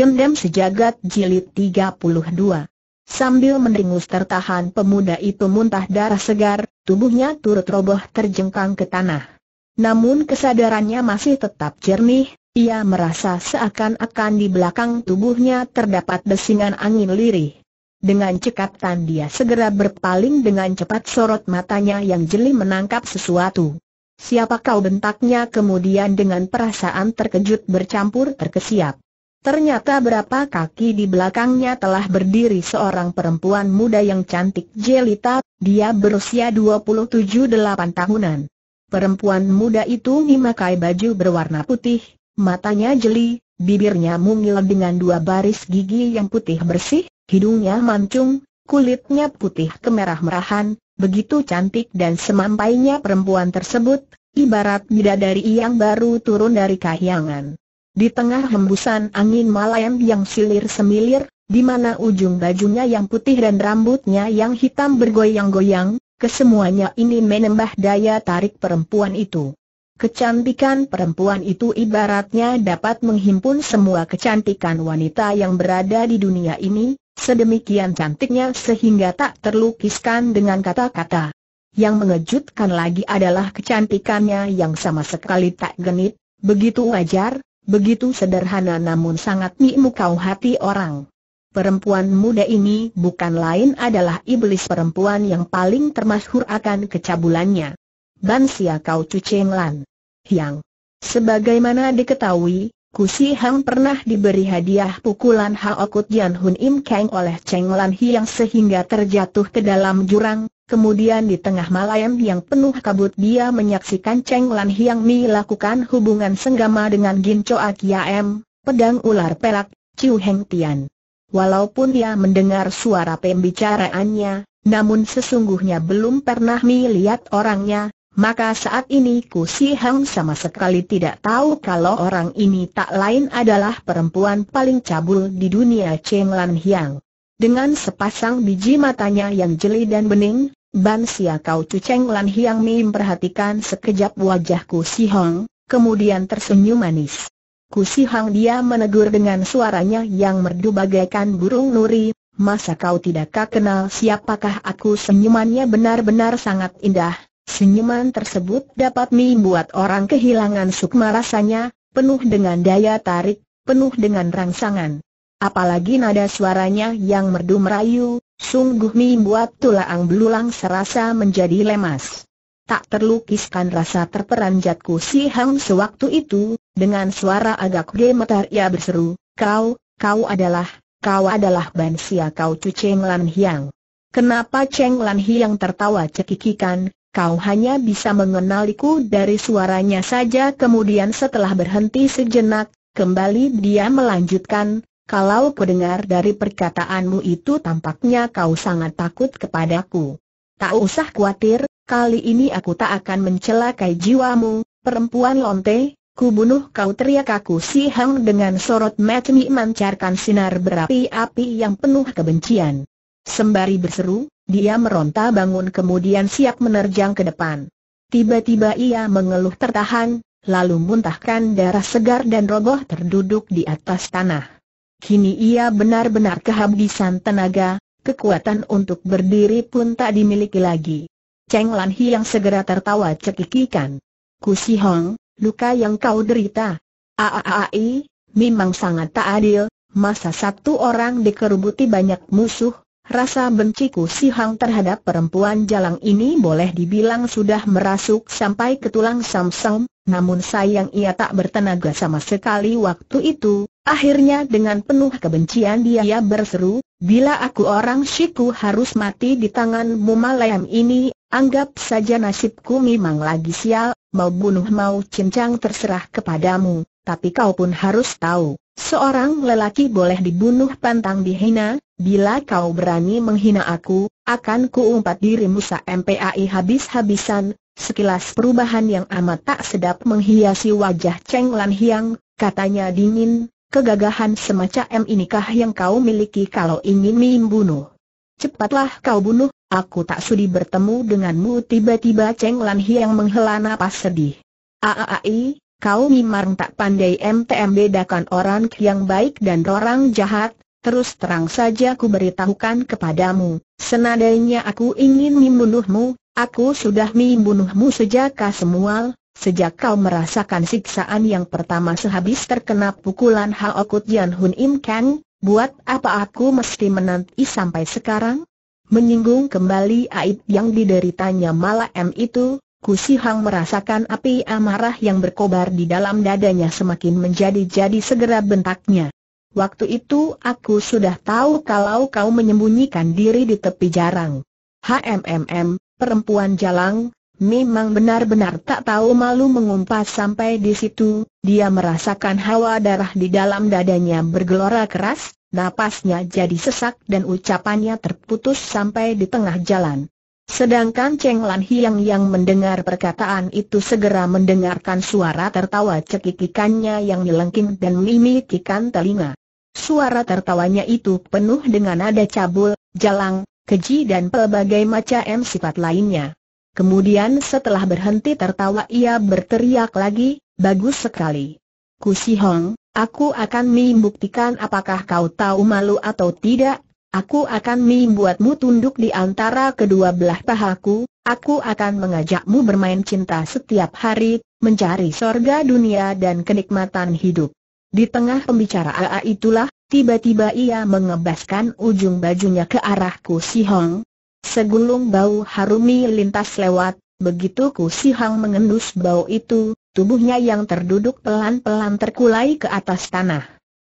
Dendam Sejagat Jilid 32 Sambil mendengus tertahan pemuda itu muntah darah segar, tubuhnya turut roboh terjengkang ke tanah. Namun kesadarannya masih tetap jernih, ia merasa seakan-akan di belakang tubuhnya terdapat desingan angin lirih. Dengan cekatan dia segera berpaling dengan cepat sorot matanya yang jeli menangkap sesuatu. Siapa kau bentaknya kemudian dengan perasaan terkejut bercampur terkesiap. Ternyata berapa kaki di belakangnya telah berdiri seorang perempuan muda yang cantik jelita, dia berusia 27-8 tahunan. Perempuan muda itu memakai baju berwarna putih, matanya jeli, bibirnya mungil dengan dua baris gigi yang putih bersih, hidungnya mancung, kulitnya putih kemerah-merahan, begitu cantik dan semampainya perempuan tersebut, ibarat bidadari yang baru turun dari kahyangan. Di tengah hembusan angin malam yang silir semilir, di mana ujung bajunya yang putih dan rambutnya yang hitam bergoyang-goyang, kesemuanya ini menembah daya tarik perempuan itu. Kecantikan perempuan itu ibaratnya dapat menghimpun semua kecantikan wanita yang berada di dunia ini, sedemikian cantiknya sehingga tak terlukiskan dengan kata-kata. Yang mengejutkan lagi adalah kecantikannya yang sama sekali tak genit, begitu wajar, Begitu sederhana namun sangat kau hati orang. Perempuan muda ini bukan lain adalah iblis perempuan yang paling termasyhur akan kecabulannya. Bansia Kau cuceng Lan. Yang. Sebagaimana diketahui, Kusi Hang pernah diberi hadiah pukulan Hao Kut Hun Im Kang oleh Cheng Lan Hiang sehingga terjatuh ke dalam jurang, Kemudian di tengah malam yang penuh kabut dia menyaksikan Cheng Lan Hiang Mi lakukan hubungan senggama dengan Gin Choa M, pedang ular pelak, Chiu Heng Tian. Walaupun dia mendengar suara pembicaraannya, namun sesungguhnya belum pernah mi lihat orangnya, maka saat ini Ku Si Hang sama sekali tidak tahu kalau orang ini tak lain adalah perempuan paling cabul di dunia Cheng Lan Hiang. Dengan sepasang biji matanya yang jeli dan bening, Ban Sia Kau Chu Cheng Lan Hiang Mi memperhatikan sekejap wajahku Si Hong, kemudian tersenyum manis. Ku Si Hong dia menegur dengan suaranya yang merdu bagaikan burung nuri, masa kau tidakkah kenal siapakah aku senyumannya benar-benar sangat indah, senyuman tersebut dapat membuat orang kehilangan sukma rasanya, penuh dengan daya tarik, penuh dengan rangsangan. Apalagi nada suaranya yang merdu merayu, sungguh membuat tulang belulang serasa menjadi lemas. Tak terlukiskan rasa terperanjatku si Hang sewaktu itu, dengan suara agak gemetar ia berseru, kau, kau adalah, kau adalah Bansia kau Cu Cheng Lan Hiang. Kenapa Cheng Lan Hiang tertawa cekikikan, kau hanya bisa mengenaliku dari suaranya saja kemudian setelah berhenti sejenak, kembali dia melanjutkan, kalau dengar dari perkataanmu itu tampaknya kau sangat takut kepadaku. Tak usah khawatir, kali ini aku tak akan mencelakai jiwamu, perempuan lonte, ku bunuh kau teriak aku si Hang dengan sorot matemi mancarkan sinar berapi-api yang penuh kebencian. Sembari berseru, dia meronta bangun kemudian siap menerjang ke depan. Tiba-tiba ia mengeluh tertahan, lalu muntahkan darah segar dan roboh terduduk di atas tanah. Kini ia benar-benar kehabisan tenaga, kekuatan untuk berdiri pun tak dimiliki lagi. Cheng Lan Hi yang segera tertawa cekikikan. Ku Si Hong, luka yang kau derita. Aaai, memang sangat tak adil, masa satu orang dikerubuti banyak musuh, rasa benci Ku si Hong terhadap perempuan jalang ini boleh dibilang sudah merasuk sampai ke tulang samsam, namun sayang ia tak bertenaga sama sekali waktu itu, Akhirnya dengan penuh kebencian dia berseru, bila aku orang Shiku harus mati di tangan Mumalayam ini, anggap saja nasibku memang lagi sial, mau bunuh mau cincang terserah kepadamu, tapi kau pun harus tahu, seorang lelaki boleh dibunuh pantang dihina, bila kau berani menghina aku, akan kuumpat dirimu sa MPAI habis-habisan, Sekilas perubahan yang amat tak sedap menghiasi wajah Cheng Lan Hiang, katanya dingin, Kegagahan semacam inikah yang kau miliki kalau ingin membunuh? Cepatlah kau bunuh, aku tak sudi bertemu denganmu tiba-tiba Cheng Lan yang menghela napas sedih. Aaai, kau memang tak pandai MTM bedakan orang yang baik dan orang jahat, terus terang saja ku beritahukan kepadamu, senadainya aku ingin membunuhmu, aku sudah membunuhmu sejak semual. Sejak kau merasakan siksaan yang pertama sehabis terkena pukulan Haokut Yan Hun Im Kang, buat apa aku mesti menanti sampai sekarang? Menyinggung kembali aib yang dideritanya Malam itu, Si Hang merasakan api amarah yang berkobar di dalam dadanya semakin menjadi-jadi segera bentaknya. Waktu itu aku sudah tahu kalau kau menyembunyikan diri di tepi jarang. HMMM, perempuan jalang, Memang benar-benar tak tahu malu mengumpat sampai di situ, dia merasakan hawa darah di dalam dadanya bergelora keras, napasnya jadi sesak dan ucapannya terputus sampai di tengah jalan. Sedangkan Cheng Lan Hiang yang mendengar perkataan itu segera mendengarkan suara tertawa cekikikannya yang melengking dan memilikikan telinga. Suara tertawanya itu penuh dengan nada cabul, jalang, keji dan pelbagai macam sifat lainnya. Kemudian setelah berhenti tertawa ia berteriak lagi, bagus sekali. Ku Si Hong, aku akan membuktikan apakah kau tahu malu atau tidak, aku akan membuatmu tunduk di antara kedua belah pahaku, aku akan mengajakmu bermain cinta setiap hari, mencari sorga dunia dan kenikmatan hidup. Di tengah pembicaraan itulah, tiba-tiba ia mengebaskan ujung bajunya ke arahku, Si Hong, Segulung bau harumi lintas lewat, begitu Ku Si Hang mengendus bau itu, tubuhnya yang terduduk pelan-pelan terkulai ke atas tanah.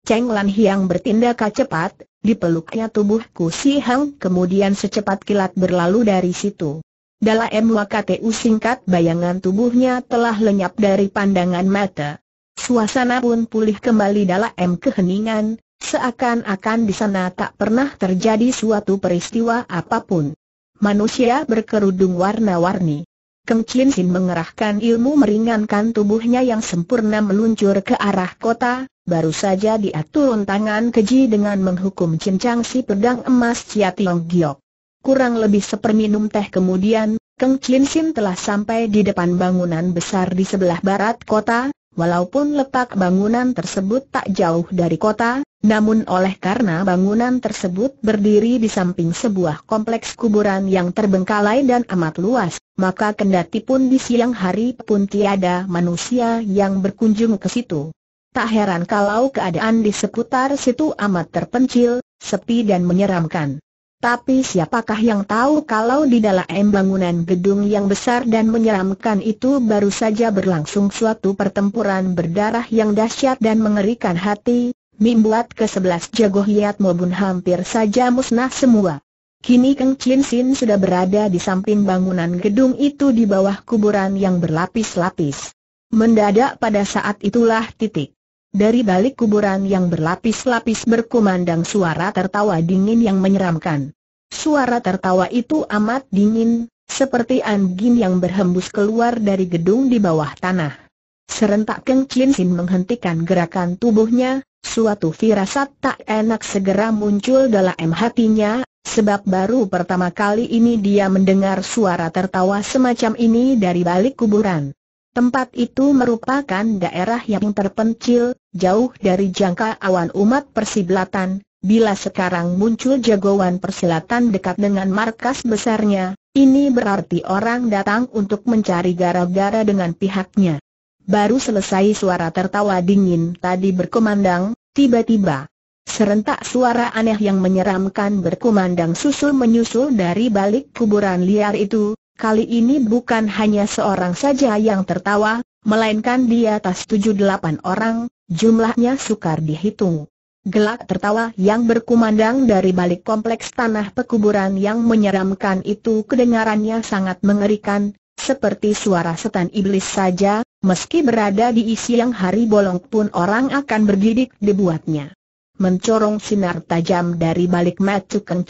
Cheng Lan Hiang bertindak cepat, dipeluknya tubuh Ku Si Hang kemudian secepat kilat berlalu dari situ. Dalam MWKTU singkat bayangan tubuhnya telah lenyap dari pandangan mata. Suasana pun pulih kembali dalam keheningan, Seakan-akan di sana tak pernah terjadi suatu peristiwa apapun. Manusia berkerudung warna-warni. Keng Chin Sin mengerahkan ilmu meringankan tubuhnya yang sempurna meluncur ke arah kota, baru saja dia turun tangan keji dengan menghukum cincang si pedang emas Chia Tiong Giok. Kurang lebih seperminum teh kemudian, Keng Chin Sin telah sampai di depan bangunan besar di sebelah barat kota, Walaupun letak bangunan tersebut tak jauh dari kota, namun oleh karena bangunan tersebut berdiri di samping sebuah kompleks kuburan yang terbengkalai dan amat luas, maka kendati pun di siang hari pun tiada manusia yang berkunjung ke situ. Tak heran kalau keadaan di seputar situ amat terpencil, sepi dan menyeramkan. Tapi siapakah yang tahu kalau di dalam bangunan gedung yang besar dan menyeramkan itu baru saja berlangsung suatu pertempuran berdarah yang dahsyat dan mengerikan hati, mimbuat ke-11 jago hiat maupun hampir saja musnah semua. Kini Keng Chin Sin sudah berada di samping bangunan gedung itu di bawah kuburan yang berlapis-lapis. Mendadak pada saat itulah titik. Dari balik kuburan yang berlapis-lapis berkumandang suara tertawa dingin yang menyeramkan. Suara tertawa itu amat dingin, seperti angin yang berhembus keluar dari gedung di bawah tanah. Serentak Keng Chin Sin menghentikan gerakan tubuhnya, suatu firasat tak enak segera muncul dalam hatinya, sebab baru pertama kali ini dia mendengar suara tertawa semacam ini dari balik kuburan. Tempat itu merupakan daerah yang terpencil, jauh dari jangka awan umat persiblatan, Bila sekarang muncul jagoan persilatan dekat dengan markas besarnya, ini berarti orang datang untuk mencari gara-gara dengan pihaknya. Baru selesai suara tertawa dingin tadi berkumandang, tiba-tiba serentak suara aneh yang menyeramkan berkumandang susul-menyusul dari balik kuburan liar itu. Kali ini bukan hanya seorang saja yang tertawa, melainkan di atas 7 delapan orang, jumlahnya sukar dihitung. Gelak tertawa yang berkumandang dari balik kompleks tanah pekuburan yang menyeramkan itu kedengarannya sangat mengerikan, seperti suara setan iblis saja, meski berada di yang hari bolong pun orang akan bergidik dibuatnya. Mencorong sinar tajam dari balik mata Keng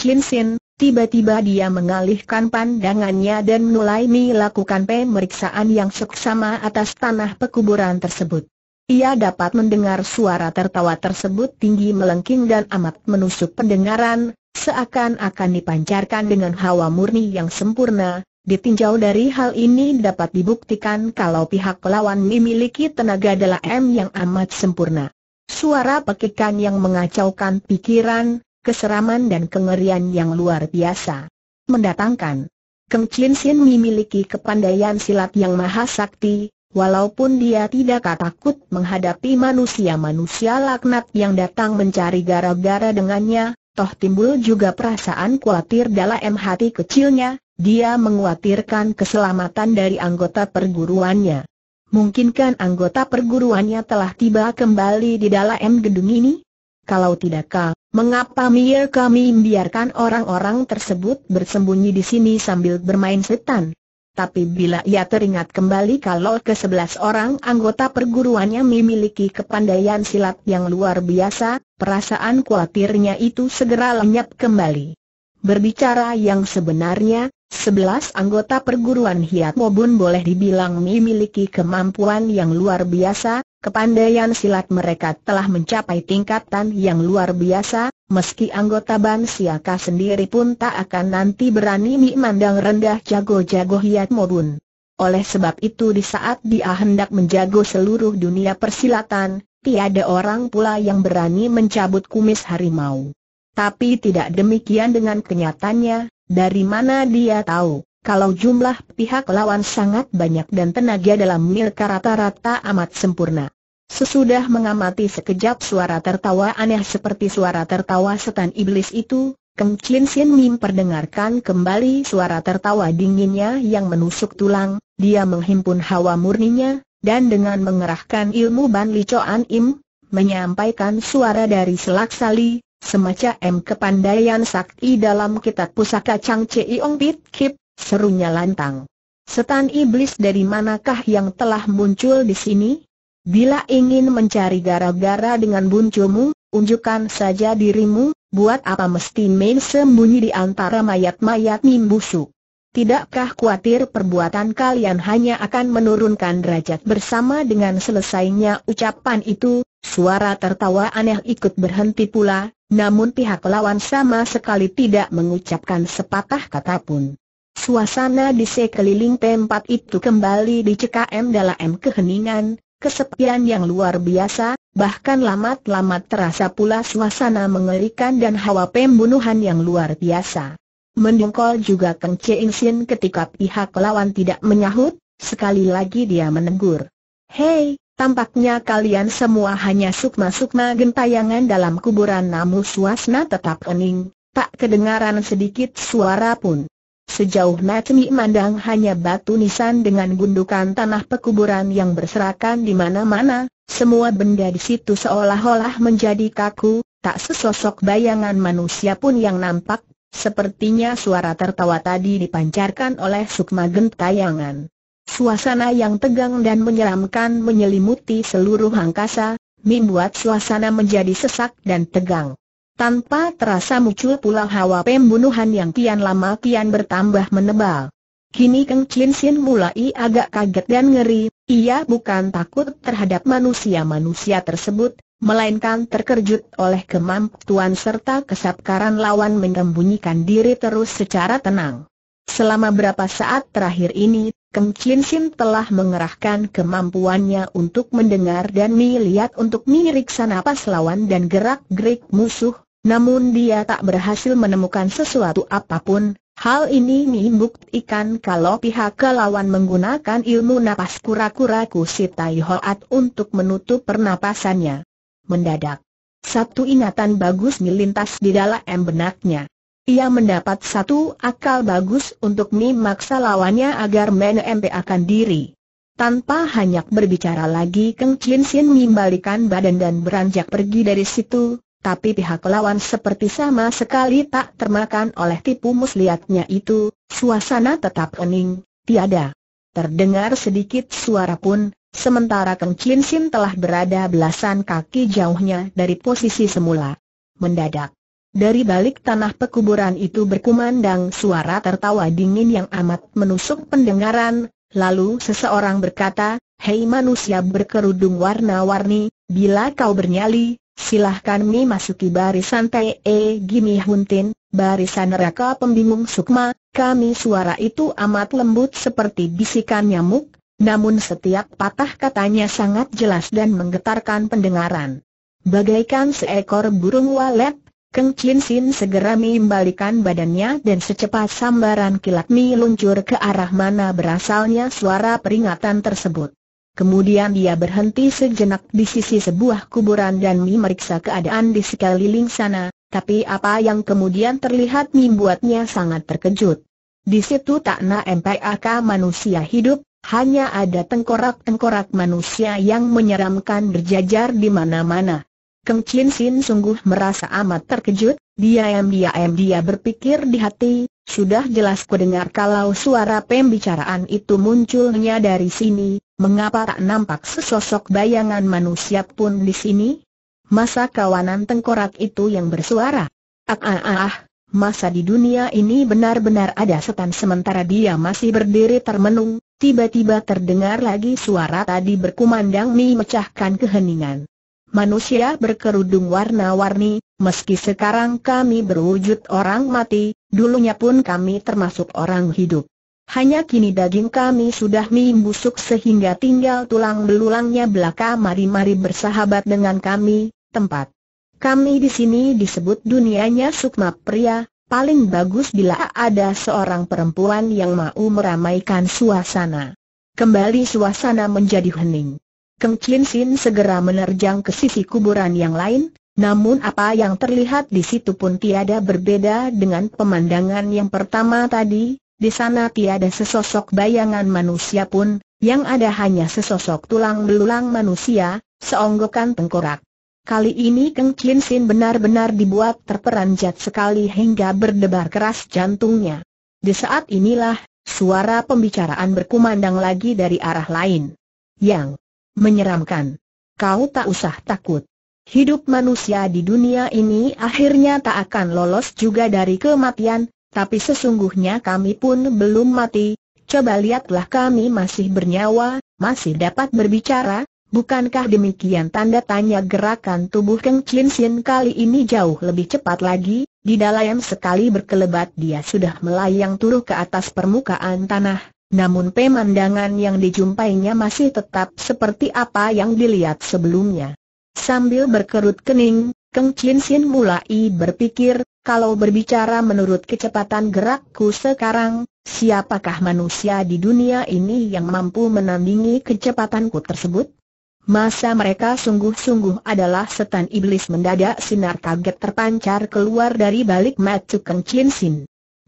tiba-tiba dia mengalihkan pandangannya dan mulai melakukan pemeriksaan yang seksama atas tanah pekuburan tersebut. Ia dapat mendengar suara tertawa tersebut tinggi melengking dan amat menusuk pendengaran, seakan-akan dipancarkan dengan hawa murni yang sempurna. Ditinjau dari hal ini dapat dibuktikan kalau pihak lawan memiliki tenaga dalam yang amat sempurna. Suara pekikan yang mengacaukan pikiran, keseraman dan kengerian yang luar biasa. Mendatangkan Keng Chin Sin memiliki kepandaian silat yang maha sakti, Walaupun dia tidak takut menghadapi manusia-manusia laknat yang datang mencari gara-gara dengannya, toh timbul juga perasaan khawatir dalam hati kecilnya, dia menguatirkan keselamatan dari anggota perguruannya. Mungkinkan anggota perguruannya telah tiba kembali di dalam gedung ini? Kalau tidakkah, mengapa Mir kami membiarkan orang-orang tersebut bersembunyi di sini sambil bermain setan? tapi bila ia teringat kembali kalau ke sebelas orang anggota perguruannya memiliki kepandaian silat yang luar biasa, perasaan khawatirnya itu segera lenyap kembali. Berbicara yang sebenarnya, sebelas anggota perguruan Hiat Mobun boleh dibilang memiliki kemampuan yang luar biasa, kepandaian silat mereka telah mencapai tingkatan yang luar biasa, Meski anggota Ban sendiri pun tak akan nanti berani memandang rendah jago-jago Hiat Mobun. Oleh sebab itu di saat dia hendak menjago seluruh dunia persilatan, tiada orang pula yang berani mencabut kumis harimau. Tapi tidak demikian dengan kenyataannya, dari mana dia tahu, kalau jumlah pihak lawan sangat banyak dan tenaga dalam mil rata-rata amat sempurna. Sesudah mengamati sekejap suara tertawa aneh seperti suara tertawa setan iblis itu, Keng Chin Sin Mim perdengarkan kembali suara tertawa dinginnya yang menusuk tulang, dia menghimpun hawa murninya, dan dengan mengerahkan ilmu Ban Li Choan Im, menyampaikan suara dari selak sali, semacam kepandaian sakti dalam kitab pusaka Chang Iong Pit Kip, serunya lantang. Setan iblis dari manakah yang telah muncul di sini? Bila ingin mencari gara-gara dengan buncumu, unjukkan saja dirimu, buat apa mesti main sembunyi di antara mayat-mayat nimbusuk. Tidakkah khawatir perbuatan kalian hanya akan menurunkan derajat bersama dengan selesainya ucapan itu, suara tertawa aneh ikut berhenti pula, namun pihak lawan sama sekali tidak mengucapkan sepatah kata pun. Suasana di sekeliling tempat itu kembali dicekam dalam keheningan, kesepian yang luar biasa, bahkan lamat-lamat terasa pula suasana mengerikan dan hawa pembunuhan yang luar biasa. Mendungkol juga Keng In Sin ketika pihak lawan tidak menyahut, sekali lagi dia menegur. Hei, tampaknya kalian semua hanya sukma-sukma gentayangan dalam kuburan namun suasana tetap ening, tak kedengaran sedikit suara pun. Sejauh mata Mandang hanya batu nisan dengan gundukan tanah pekuburan yang berserakan di mana-mana, semua benda di situ seolah-olah menjadi kaku, tak sesosok bayangan manusia pun yang nampak, sepertinya suara tertawa tadi dipancarkan oleh sukma gentayangan. Suasana yang tegang dan menyeramkan menyelimuti seluruh angkasa, membuat suasana menjadi sesak dan tegang. Tanpa terasa muncul pula hawa pembunuhan yang kian lama kian bertambah menebal. Kini Keng Chin Sin mulai agak kaget dan ngeri, ia bukan takut terhadap manusia-manusia tersebut, melainkan terkejut oleh kemampuan serta kesabkaran lawan menyembunyikan diri terus secara tenang. Selama berapa saat terakhir ini, Keng Chin Sin telah mengerahkan kemampuannya untuk mendengar dan melihat untuk miriksa napas lawan dan gerak-gerik musuh, namun dia tak berhasil menemukan sesuatu apapun, hal ini membuktikan kalau pihak kelawan menggunakan ilmu napas kura-kura kusit Tai Hoat untuk menutup pernapasannya. Mendadak, satu ingatan bagus melintas di dalam benaknya. Ia mendapat satu akal bagus untuk memaksa lawannya agar menempeakan diri. Tanpa hanya berbicara lagi Keng Chin Sin membalikan badan dan beranjak pergi dari situ, tapi pihak lawan seperti sama sekali tak termakan oleh tipu muslihatnya itu, suasana tetap hening, tiada. Terdengar sedikit suara pun, sementara kencing Chin Sin telah berada belasan kaki jauhnya dari posisi semula. Mendadak, dari balik tanah pekuburan itu berkumandang suara tertawa dingin yang amat menusuk pendengaran, lalu seseorang berkata, Hei manusia berkerudung warna-warni, bila kau bernyali, Silahkan Mi masuki barisan Te Gimi Huntin, barisan neraka pembingung Sukma, kami suara itu amat lembut seperti bisikan nyamuk, namun setiap patah katanya sangat jelas dan menggetarkan pendengaran. Bagaikan seekor burung walet, Keng Chin Sin segera membalikan badannya dan secepat sambaran kilat Mi luncur ke arah mana berasalnya suara peringatan tersebut. Kemudian dia berhenti sejenak di sisi sebuah kuburan dan Mi meriksa keadaan di sekeliling sana, tapi apa yang kemudian terlihat membuatnya sangat terkejut. Di situ tak na MPAK manusia hidup, hanya ada tengkorak-tengkorak manusia yang menyeramkan berjajar di mana-mana. Keng Chin Sin sungguh merasa amat terkejut, Dia dia diam dia berpikir di hati, sudah jelas ku dengar kalau suara pembicaraan itu munculnya dari sini, mengapa tak nampak sesosok bayangan manusia pun di sini? Masa kawanan tengkorak itu yang bersuara? Ah ah ah, ah. masa di dunia ini benar-benar ada setan sementara dia masih berdiri termenung, tiba-tiba terdengar lagi suara tadi berkumandang mi mecahkan keheningan. Manusia berkerudung warna-warni, Meski sekarang kami berwujud orang mati, dulunya pun kami termasuk orang hidup. Hanya kini daging kami sudah mie busuk sehingga tinggal tulang belulangnya belaka mari-mari bersahabat dengan kami, tempat. Kami di sini disebut dunianya sukma pria, paling bagus bila ada seorang perempuan yang mau meramaikan suasana. Kembali suasana menjadi hening. Keng Chin Sin segera menerjang ke sisi kuburan yang lain, namun apa yang terlihat di situ pun tiada berbeda dengan pemandangan yang pertama tadi, di sana tiada sesosok bayangan manusia pun, yang ada hanya sesosok tulang belulang manusia, seonggokan tengkorak. Kali ini Keng Chin Sin benar-benar dibuat terperanjat sekali hingga berdebar keras jantungnya. Di saat inilah, suara pembicaraan berkumandang lagi dari arah lain. Yang menyeramkan. Kau tak usah takut. Hidup manusia di dunia ini akhirnya tak akan lolos juga dari kematian, tapi sesungguhnya kami pun belum mati. Coba lihatlah kami masih bernyawa, masih dapat berbicara, bukankah demikian tanda tanya gerakan tubuh Keng Chin Sin kali ini jauh lebih cepat lagi, di dalam sekali berkelebat dia sudah melayang turun ke atas permukaan tanah. Namun pemandangan yang dijumpainya masih tetap seperti apa yang dilihat sebelumnya. Sambil berkerut kening, Keng Chin Sin mulai berpikir, kalau berbicara menurut kecepatan gerakku sekarang, siapakah manusia di dunia ini yang mampu menandingi kecepatanku tersebut? Masa mereka sungguh-sungguh adalah setan iblis mendadak sinar kaget terpancar keluar dari balik mata Keng Chin Sin.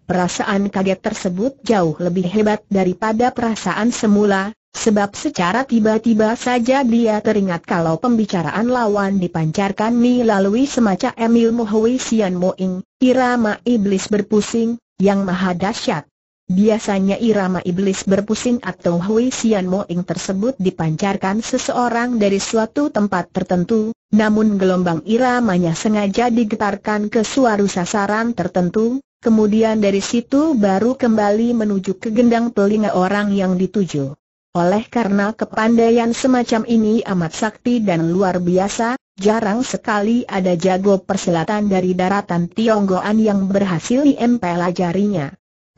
Perasaan kaget tersebut jauh lebih hebat daripada perasaan semula, Sebab secara tiba-tiba saja dia teringat kalau pembicaraan lawan dipancarkan melalui semacam Emil Mohui Sian Moing, irama iblis berpusing, yang maha dahsyat. Biasanya irama iblis berpusing atau Hui Sian Moing tersebut dipancarkan seseorang dari suatu tempat tertentu, namun gelombang iramanya sengaja digetarkan ke suatu sasaran tertentu, kemudian dari situ baru kembali menuju ke gendang telinga orang yang dituju. Oleh karena kepandaian semacam ini amat sakti dan luar biasa, jarang sekali ada jago persilatan dari daratan Tionggoan yang berhasil diempel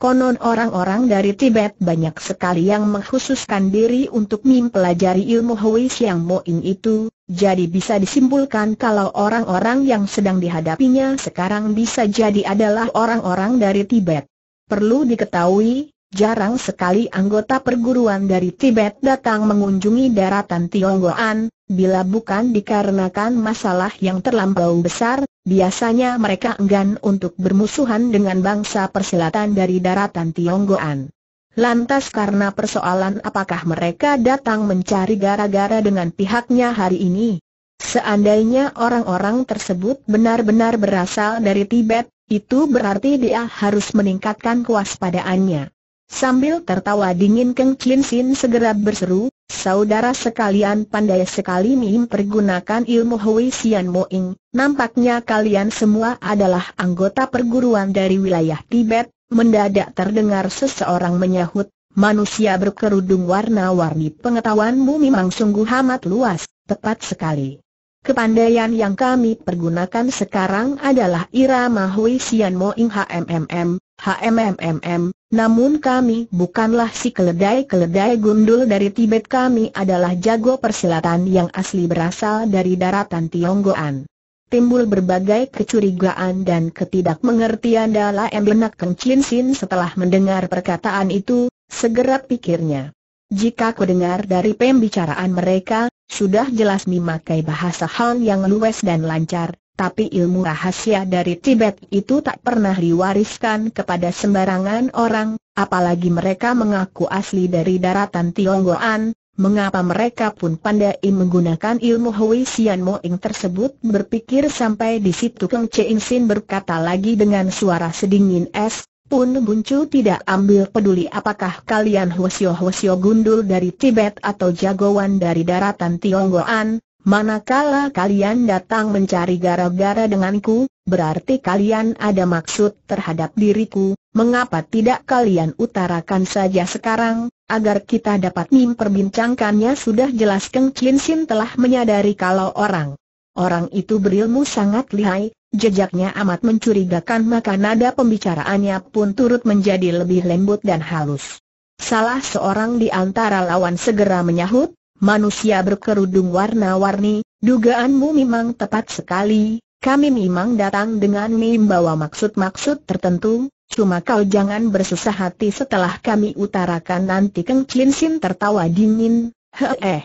Konon orang-orang dari Tibet banyak sekali yang mengkhususkan diri untuk mempelajari ilmu Hui Xiang Mo In itu, jadi bisa disimpulkan kalau orang-orang yang sedang dihadapinya sekarang bisa jadi adalah orang-orang dari Tibet. Perlu diketahui, Jarang sekali anggota perguruan dari Tibet datang mengunjungi daratan Tionggoan, bila bukan dikarenakan masalah yang terlampau besar, biasanya mereka enggan untuk bermusuhan dengan bangsa persilatan dari daratan Tionggoan. Lantas karena persoalan apakah mereka datang mencari gara-gara dengan pihaknya hari ini? Seandainya orang-orang tersebut benar-benar berasal dari Tibet, itu berarti dia harus meningkatkan kewaspadaannya. Sambil tertawa dingin Keng Chin Sin segera berseru, saudara sekalian pandai sekali mim pergunakan ilmu Hui Sian Moing, nampaknya kalian semua adalah anggota perguruan dari wilayah Tibet, mendadak terdengar seseorang menyahut, manusia berkerudung warna-warni pengetahuanmu memang sungguh amat luas, tepat sekali. Kepandaian yang kami pergunakan sekarang adalah irama Hui Sian Moing HMMM, HMMMM, namun kami bukanlah si keledai-keledai gundul dari Tibet kami adalah jago persilatan yang asli berasal dari daratan Tionggoan. Timbul berbagai kecurigaan dan ketidakmengertian dalam benak Keng Chin Sin setelah mendengar perkataan itu, segera pikirnya. Jika ku dengar dari pembicaraan mereka, sudah jelas memakai bahasa Han yang luwes dan lancar, tapi ilmu rahasia dari Tibet itu tak pernah diwariskan kepada sembarangan orang, apalagi mereka mengaku asli dari daratan Tionggoan, mengapa mereka pun pandai menggunakan ilmu Hui Xian Moing tersebut berpikir sampai di situ Keng Cheng Sin berkata lagi dengan suara sedingin es, pun Buncu tidak ambil peduli apakah kalian Hwasyo Hwasyo gundul dari Tibet atau jagoan dari daratan Tionggoan, Manakala kalian datang mencari gara-gara denganku, berarti kalian ada maksud terhadap diriku, mengapa tidak kalian utarakan saja sekarang, agar kita dapat memperbincangkannya sudah jelas Keng Chin Sin telah menyadari kalau orang Orang itu berilmu sangat lihai, jejaknya amat mencurigakan maka nada pembicaraannya pun turut menjadi lebih lembut dan halus. Salah seorang di antara lawan segera menyahut, Manusia berkerudung warna-warni, dugaanmu memang tepat sekali, kami memang datang dengan membawa maksud-maksud tertentu, cuma kau jangan bersusah hati setelah kami utarakan nanti Keng Chin Sin tertawa dingin, heeh,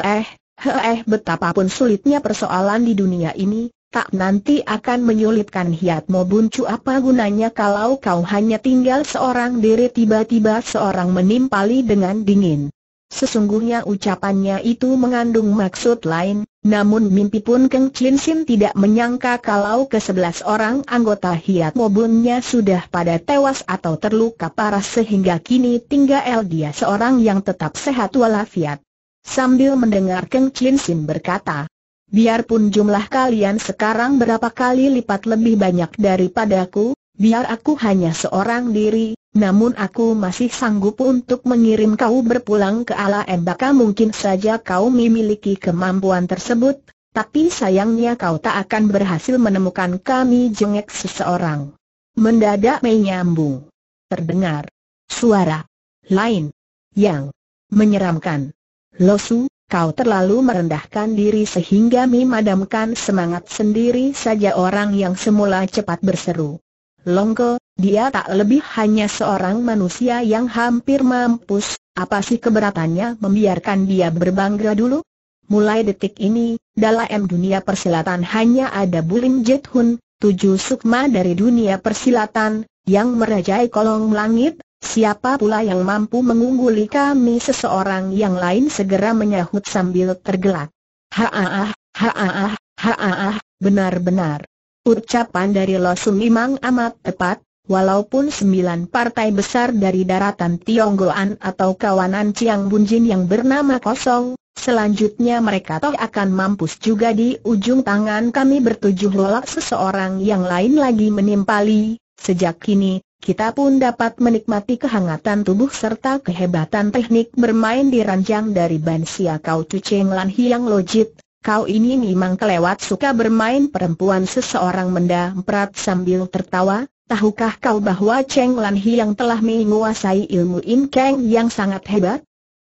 heeh, heeh betapapun sulitnya persoalan di dunia ini, tak nanti akan menyulitkan hiatmu buncu apa gunanya kalau kau hanya tinggal seorang diri tiba-tiba seorang menimpali dengan dingin. Sesungguhnya ucapannya itu mengandung maksud lain, namun mimpi pun Keng Chin Sin tidak menyangka kalau ke-11 orang anggota Hiat Mobunnya sudah pada tewas atau terluka parah sehingga kini tinggal dia seorang yang tetap sehat walafiat. Sambil mendengar Keng Chin Sin berkata, Biarpun jumlah kalian sekarang berapa kali lipat lebih banyak daripadaku, biar aku hanya seorang diri, namun aku masih sanggup untuk mengirim kau berpulang ke ala embaka mungkin saja kau memiliki kemampuan tersebut, tapi sayangnya kau tak akan berhasil menemukan kami jengek seseorang. Mendadak menyambung. Terdengar suara lain yang menyeramkan. Losu, kau terlalu merendahkan diri sehingga memadamkan semangat sendiri saja orang yang semula cepat berseru. Longko, dia tak lebih hanya seorang manusia yang hampir mampus, apa sih keberatannya membiarkan dia berbangga dulu? Mulai detik ini, dalam dunia persilatan hanya ada Bulim Jet Hun, tujuh sukma dari dunia persilatan, yang merajai kolong langit, siapa pula yang mampu mengungguli kami seseorang yang lain segera menyahut sambil tergelak. Haaah, haaah, haaah, benar-benar. Ucapan dari Losum memang amat tepat, Walaupun sembilan partai besar dari daratan Tionggoan atau kawanan Chiang Bunjin yang bernama kosong, selanjutnya mereka toh akan mampus juga di ujung tangan kami bertujuh lolak seseorang yang lain lagi menimpali. Sejak kini, kita pun dapat menikmati kehangatan tubuh serta kehebatan teknik bermain di ranjang dari Bansia Kau Cheng Lan Hiang Lojit, Kau ini memang kelewat suka bermain perempuan seseorang mendamprat sambil tertawa, Tahukah kau bahwa Cheng Lan Hi yang telah menguasai ilmu In Kang yang sangat hebat?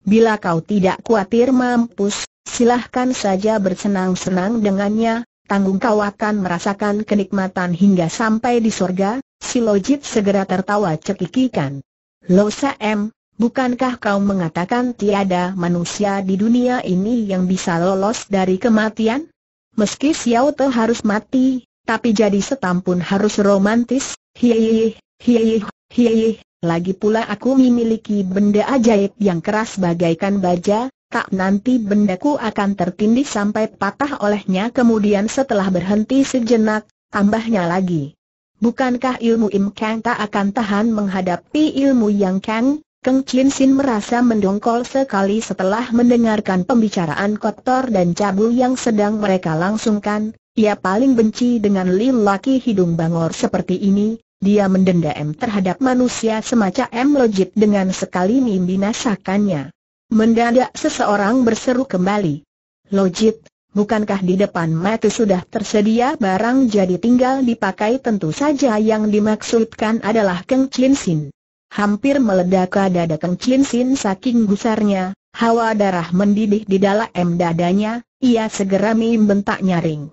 Bila kau tidak khawatir mampus, silahkan saja bersenang-senang dengannya, tanggung kau akan merasakan kenikmatan hingga sampai di sorga. si Lojit segera tertawa cekikikan. Sa M, bukankah kau mengatakan tiada manusia di dunia ini yang bisa lolos dari kematian? Meski Xiao Te harus mati, tapi jadi setampun harus romantis, Hihihi, hihihi, hihihi, lagi pula aku memiliki benda ajaib yang keras bagaikan baja, tak nanti bendaku akan tertindih sampai patah olehnya kemudian setelah berhenti sejenak, tambahnya lagi. Bukankah ilmu Im Kang tak akan tahan menghadapi ilmu Yang Kang? Keng Chin Sin merasa mendongkol sekali setelah mendengarkan pembicaraan kotor dan cabul yang sedang mereka langsungkan, ia paling benci dengan lelaki hidung bangor seperti ini, dia mendendam terhadap manusia semacam M logit dengan sekali membinasakannya. Mendadak seseorang berseru kembali. Logit, bukankah di depan mata sudah tersedia barang jadi tinggal dipakai tentu saja yang dimaksudkan adalah Keng Chin Sin. Hampir meledak dada Keng Chin Sin saking gusarnya, hawa darah mendidih di dalam dadanya, ia segera membentak nyaring.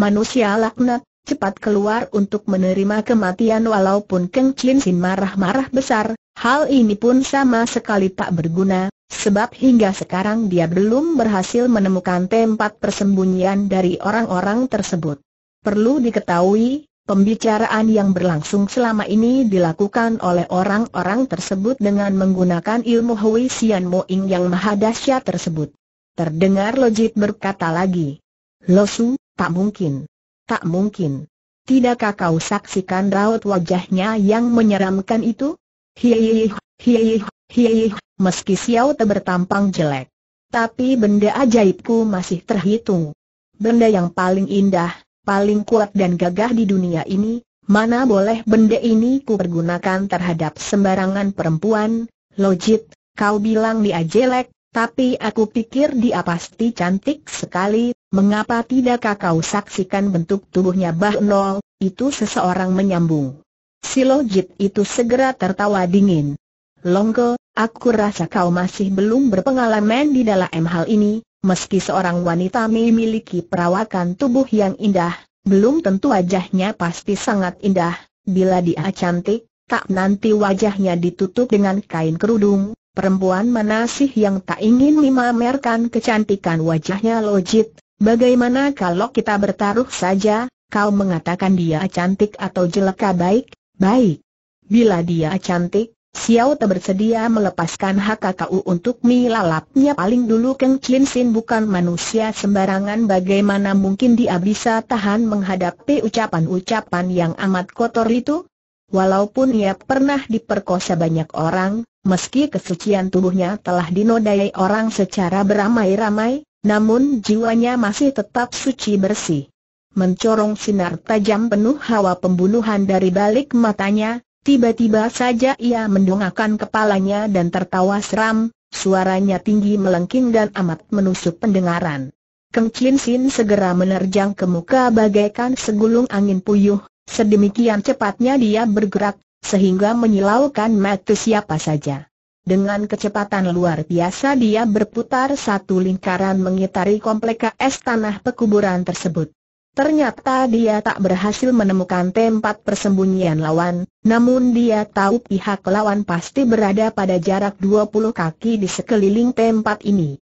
Manusia laknat, cepat keluar untuk menerima kematian walaupun Keng Chin Sin marah-marah besar, hal ini pun sama sekali tak berguna, sebab hingga sekarang dia belum berhasil menemukan tempat persembunyian dari orang-orang tersebut. Perlu diketahui, pembicaraan yang berlangsung selama ini dilakukan oleh orang-orang tersebut dengan menggunakan ilmu Hui Xian Mo Ing yang maha dahsyat tersebut. Terdengar Lojit berkata lagi, Losu, tak mungkin. Tak mungkin. Tidakkah kau saksikan raut wajahnya yang menyeramkan itu? Hiih, hiih, hiih, meski Xiao Te bertampang jelek. Tapi benda ajaibku masih terhitung. Benda yang paling indah, paling kuat dan gagah di dunia ini, mana boleh benda ini ku pergunakan terhadap sembarangan perempuan, logit, kau bilang dia jelek, tapi aku pikir dia pasti cantik sekali, mengapa tidak kau saksikan bentuk tubuhnya Bah Nol, itu seseorang menyambung. Silojit itu segera tertawa dingin. Longko, aku rasa kau masih belum berpengalaman di dalam hal ini, meski seorang wanita memiliki perawakan tubuh yang indah, belum tentu wajahnya pasti sangat indah, bila dia cantik, tak nanti wajahnya ditutup dengan kain kerudung, perempuan mana sih yang tak ingin memamerkan kecantikan wajahnya lojit, bagaimana kalau kita bertaruh saja, kau mengatakan dia cantik atau jeleka baik, baik. Bila dia cantik, Xiao Te bersedia melepaskan hak untuk untuk melalapnya paling dulu Keng Chin Sin bukan manusia sembarangan bagaimana mungkin dia bisa tahan menghadapi ucapan-ucapan yang amat kotor itu? Walaupun ia pernah diperkosa banyak orang, meski kesucian tubuhnya telah dinodai orang secara beramai-ramai, namun jiwanya masih tetap suci bersih. Mencorong sinar tajam penuh hawa pembunuhan dari balik matanya, tiba-tiba saja ia mendongakkan kepalanya dan tertawa seram, suaranya tinggi melengking dan amat menusuk pendengaran. Keng Chin Sin segera menerjang ke muka bagaikan segulung angin puyuh, Sedemikian cepatnya dia bergerak, sehingga menyilaukan mata siapa saja. Dengan kecepatan luar biasa dia berputar satu lingkaran mengitari komplek KS tanah pekuburan tersebut. Ternyata dia tak berhasil menemukan tempat persembunyian lawan, namun dia tahu pihak lawan pasti berada pada jarak 20 kaki di sekeliling tempat ini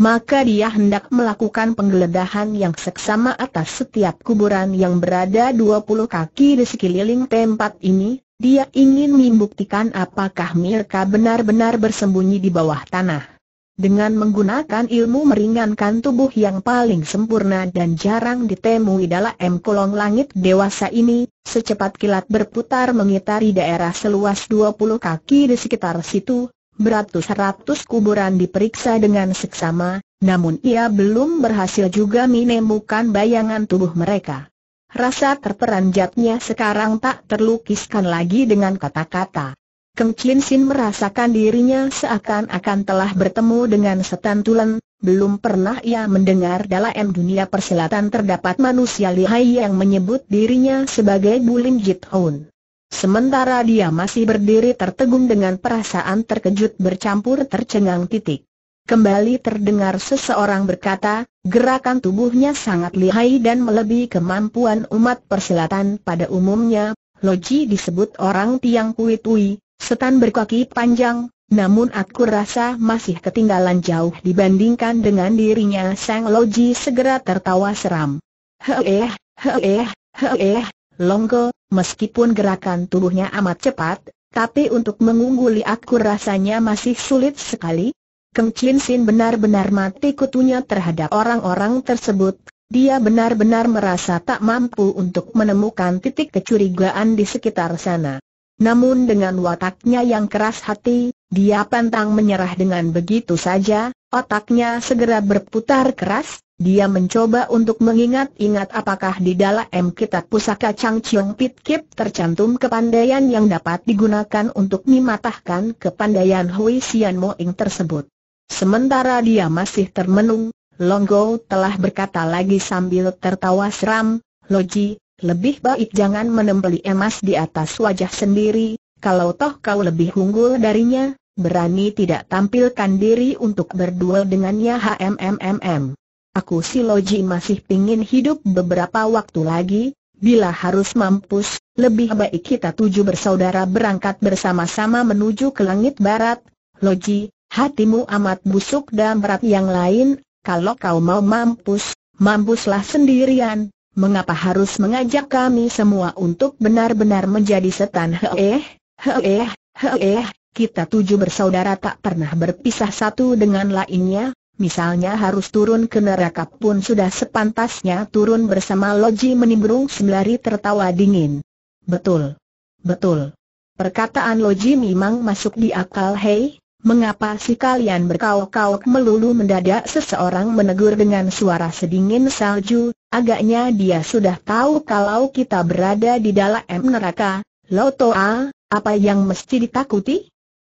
maka dia hendak melakukan penggeledahan yang seksama atas setiap kuburan yang berada 20 kaki di sekeliling tempat ini, dia ingin membuktikan apakah Mirka benar-benar bersembunyi di bawah tanah. Dengan menggunakan ilmu meringankan tubuh yang paling sempurna dan jarang ditemui dalam kolong langit dewasa ini, secepat kilat berputar mengitari daerah seluas 20 kaki di sekitar situ, beratus-ratus kuburan diperiksa dengan seksama, namun ia belum berhasil juga menemukan bayangan tubuh mereka. Rasa terperanjatnya sekarang tak terlukiskan lagi dengan kata-kata. Keng Chin Sin merasakan dirinya seakan-akan telah bertemu dengan setan tulen, belum pernah ia mendengar dalam dunia persilatan terdapat manusia lihai yang menyebut dirinya sebagai Bulim Jit Hoon. Sementara dia masih berdiri tertegun dengan perasaan terkejut bercampur tercengang titik. Kembali terdengar seseorang berkata, gerakan tubuhnya sangat lihai dan melebihi kemampuan umat persilatan pada umumnya, Loji disebut orang tiang kui tui, setan berkaki panjang, namun aku rasa masih ketinggalan jauh dibandingkan dengan dirinya Sang Loji segera tertawa seram. Heeh, heeh, heeh, Longgo, meskipun gerakan tubuhnya amat cepat, tapi untuk mengungguli aku rasanya masih sulit sekali. Keng Chin Sin benar-benar mati kutunya terhadap orang-orang tersebut. Dia benar-benar merasa tak mampu untuk menemukan titik kecurigaan di sekitar sana. Namun dengan wataknya yang keras hati, dia pantang menyerah dengan begitu saja, otaknya segera berputar keras, dia mencoba untuk mengingat-ingat apakah di dalam kitab pusaka Chang Chiong Pit Kip tercantum kepandaian yang dapat digunakan untuk mematahkan kepandaian Hui Xian Moing tersebut. Sementara dia masih termenung, Longgo telah berkata lagi sambil tertawa seram, Loji, lebih baik jangan menempeli emas di atas wajah sendiri, kalau toh kau lebih unggul darinya, berani tidak tampilkan diri untuk berduel dengannya HMMMM. Aku si Loji masih pingin hidup beberapa waktu lagi, bila harus mampus, lebih baik kita tuju bersaudara berangkat bersama-sama menuju ke langit barat. Loji, hatimu amat busuk dan berat yang lain, kalau kau mau mampus, mampuslah sendirian. Mengapa harus mengajak kami semua untuk benar-benar menjadi setan? Heeh, heeh, heeh, kita tuju bersaudara tak pernah berpisah satu dengan lainnya, Misalnya harus turun ke neraka pun sudah sepantasnya turun bersama Loji menimbrung sembari tertawa dingin. Betul. Betul. Perkataan Loji memang masuk di akal hei, mengapa si kalian berkauk-kauk melulu mendadak seseorang menegur dengan suara sedingin salju, agaknya dia sudah tahu kalau kita berada di dalam neraka, Lotoa, ah, apa yang mesti ditakuti?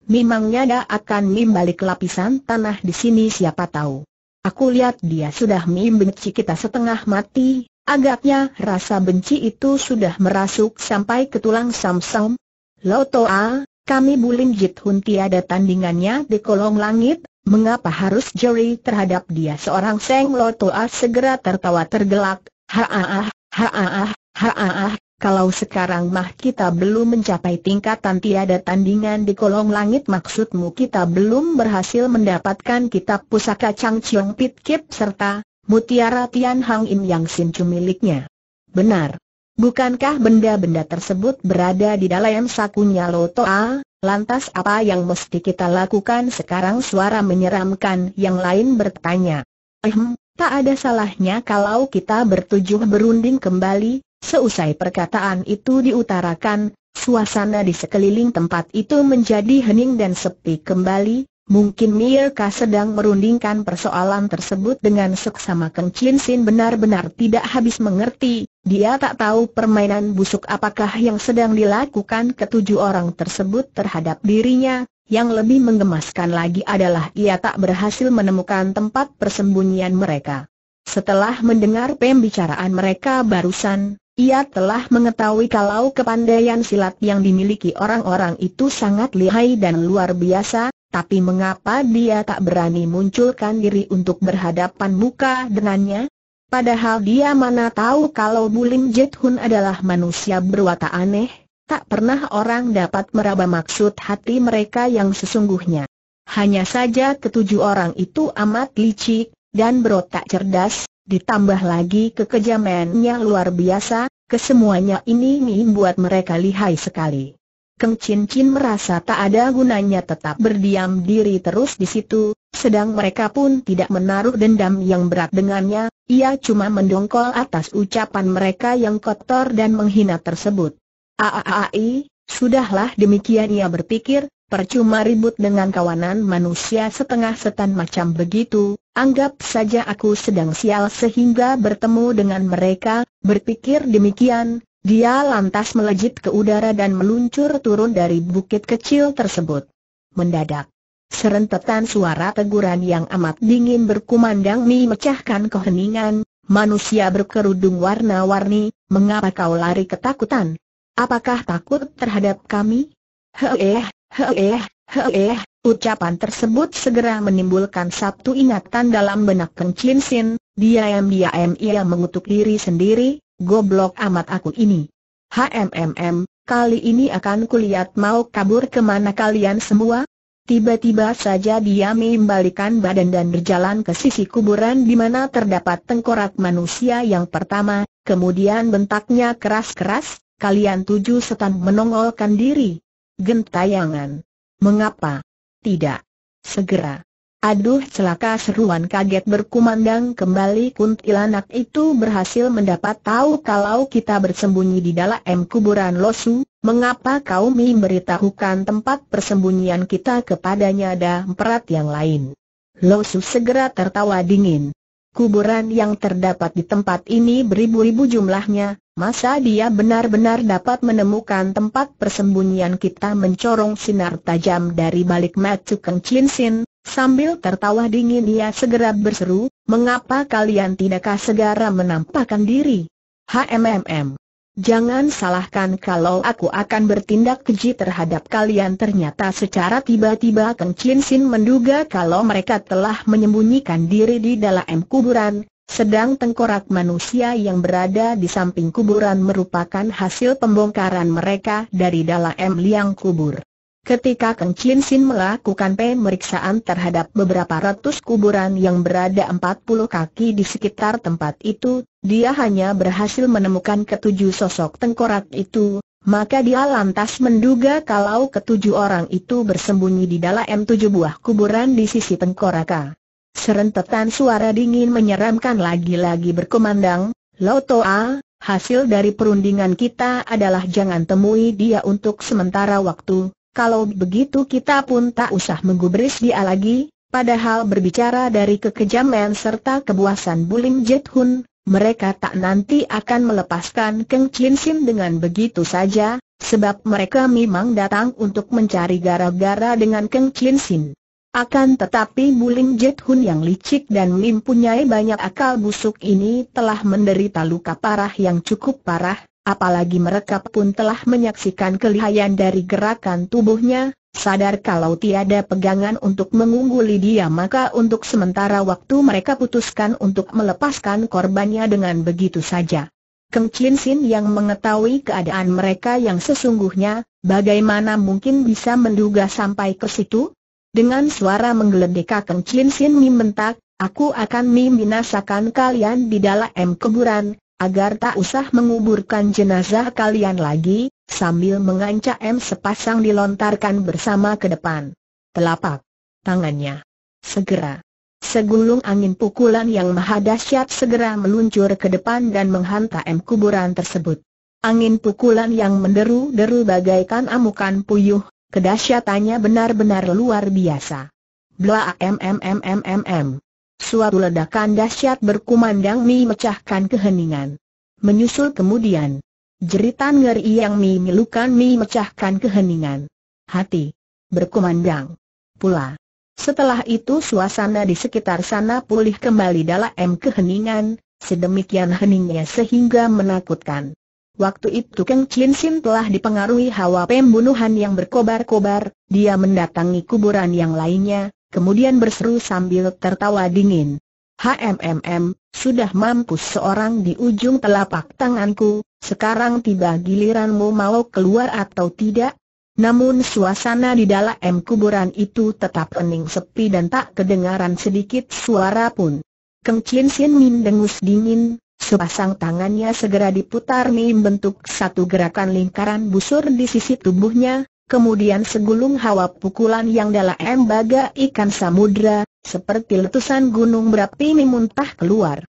Memangnya dia akan membalik lapisan tanah di sini siapa tahu. Aku lihat dia sudah membenci kita setengah mati, agaknya rasa benci itu sudah merasuk sampai ke tulang samsam. Lotoa, kami bulim Jit Hun tiada tandingannya di kolong langit, mengapa harus jeri terhadap dia seorang Seng Lotoa segera tertawa tergelak, haaah, haaah, haaah, kalau sekarang mah kita belum mencapai tingkatan tiada tandingan di kolong langit maksudmu kita belum berhasil mendapatkan kitab pusaka Chang Chiong Pit Kip serta mutiara Tian Hang Im yang Sin Chu miliknya. Benar. Bukankah benda-benda tersebut berada di dalam sakunya Lotoa? Lantas apa yang mesti kita lakukan sekarang suara menyeramkan yang lain bertanya. Ehm, tak ada salahnya kalau kita bertujuh berunding kembali, Seusai perkataan itu diutarakan, suasana di sekeliling tempat itu menjadi hening dan sepi kembali, Mungkin Mirka sedang merundingkan persoalan tersebut dengan seksama kencin Sin benar-benar tidak habis mengerti, dia tak tahu permainan busuk apakah yang sedang dilakukan ketujuh orang tersebut terhadap dirinya, yang lebih menggemaskan lagi adalah ia tak berhasil menemukan tempat persembunyian mereka. Setelah mendengar pembicaraan mereka barusan, ia telah mengetahui kalau kepandaian silat yang dimiliki orang-orang itu sangat lihai dan luar biasa, tapi mengapa dia tak berani munculkan diri untuk berhadapan muka dengannya? Padahal dia mana tahu kalau Bulim Hun adalah manusia berwatak aneh, tak pernah orang dapat meraba maksud hati mereka yang sesungguhnya. Hanya saja ketujuh orang itu amat licik, dan berotak cerdas, Ditambah lagi kekejamannya luar biasa, kesemuanya ini membuat mereka lihai sekali. Keng Chin Chin merasa tak ada gunanya tetap berdiam diri terus di situ, sedang mereka pun tidak menaruh dendam yang berat dengannya, ia cuma mendongkol atas ucapan mereka yang kotor dan menghina tersebut. Aaai, sudahlah demikian ia berpikir, Percuma ribut dengan kawanan manusia setengah setan macam begitu, anggap saja aku sedang sial sehingga bertemu dengan mereka, berpikir demikian, dia lantas melejit ke udara dan meluncur turun dari bukit kecil tersebut. Mendadak, serentetan suara teguran yang amat dingin berkumandang memecahkan keheningan, manusia berkerudung warna-warni, mengapa kau lari ketakutan? Apakah takut terhadap kami? Heeh. Heeh, heeh. ucapan tersebut segera menimbulkan satu ingatan dalam benak Keng Chin Sin, dia diam ia mengutuk diri sendiri, goblok amat aku ini. HMMM, kali ini akan kulihat mau kabur kemana kalian semua? Tiba-tiba saja dia membalikan badan dan berjalan ke sisi kuburan di mana terdapat tengkorak manusia yang pertama, kemudian bentaknya keras-keras, kalian tujuh setan menongolkan diri. Gentayangan. Mengapa? Tidak. Segera. Aduh celaka seruan kaget berkumandang kembali kuntilanak itu berhasil mendapat tahu kalau kita bersembunyi di dalam kuburan Losu, mengapa kau memberitahukan tempat persembunyian kita kepadanya ada perat yang lain. Losu segera tertawa dingin. Kuburan yang terdapat di tempat ini beribu-ribu jumlahnya, Masa dia benar-benar dapat menemukan tempat persembunyian kita mencorong sinar tajam dari balik mata Kang Chin sambil tertawa dingin ia segera berseru, mengapa kalian tidakkah segera menampakkan diri? HMMM. Jangan salahkan kalau aku akan bertindak keji terhadap kalian Ternyata secara tiba-tiba Keng Chin Sin menduga kalau mereka telah menyembunyikan diri di dalam kuburan sedang tengkorak manusia yang berada di samping kuburan merupakan hasil pembongkaran mereka dari dalam liang kubur. Ketika Kang Chin Sin melakukan pemeriksaan terhadap beberapa ratus kuburan yang berada 40 kaki di sekitar tempat itu, dia hanya berhasil menemukan ketujuh sosok tengkorak itu, maka dia lantas menduga kalau ketujuh orang itu bersembunyi di dalam tujuh buah kuburan di sisi tengkoraka. Serentetan suara dingin menyeramkan lagi-lagi berkumandang, Lotoa, hasil dari perundingan kita adalah jangan temui dia untuk sementara waktu, kalau begitu kita pun tak usah menggubris dia lagi, padahal berbicara dari kekejaman serta kebuasan Bulim Jet Hun, mereka tak nanti akan melepaskan Keng Chin Sim dengan begitu saja, sebab mereka memang datang untuk mencari gara-gara dengan Keng Chin Sim. Akan tetapi Bulim Jethun yang licik dan mempunyai banyak akal busuk ini telah menderita luka parah yang cukup parah, apalagi mereka pun telah menyaksikan kelihayan dari gerakan tubuhnya, sadar kalau tiada pegangan untuk mengungguli dia maka untuk sementara waktu mereka putuskan untuk melepaskan korbannya dengan begitu saja. Keng Chin Sin yang mengetahui keadaan mereka yang sesungguhnya, bagaimana mungkin bisa menduga sampai ke situ? Dengan suara menggeledek Kang Chin Sin Mi mentak, aku akan membinasakan kalian di dalam kuburan, agar tak usah menguburkan jenazah kalian lagi, sambil mengancam sepasang dilontarkan bersama ke depan. Telapak tangannya. Segera. Segulung angin pukulan yang maha dahsyat segera meluncur ke depan dan menghantam kuburan tersebut. Angin pukulan yang menderu-deru bagaikan amukan puyuh, Kedahsyatannya benar-benar luar biasa. Bla mmmmmmm. Suatu ledakan dahsyat berkumandang Mi mecahkan keheningan. Menyusul kemudian. Jeritan ngeri yang Mi milukan Mi mecahkan keheningan. Hati. Berkumandang. Pula. Setelah itu suasana di sekitar sana pulih kembali dalam keheningan, sedemikian heningnya sehingga menakutkan. Waktu itu Keng Chin Sin telah dipengaruhi hawa pembunuhan yang berkobar-kobar, dia mendatangi kuburan yang lainnya, kemudian berseru sambil tertawa dingin. HMMM, sudah mampus seorang di ujung telapak tanganku, sekarang tiba giliranmu mau keluar atau tidak? Namun suasana di dalam kuburan itu tetap hening sepi dan tak kedengaran sedikit suara pun. Keng Chin Sin mendengus dingin, Sepasang tangannya segera diputar mim bentuk satu gerakan lingkaran busur di sisi tubuhnya, kemudian segulung hawa pukulan yang dalam embaga ikan samudra, seperti letusan gunung berapi memuntah keluar.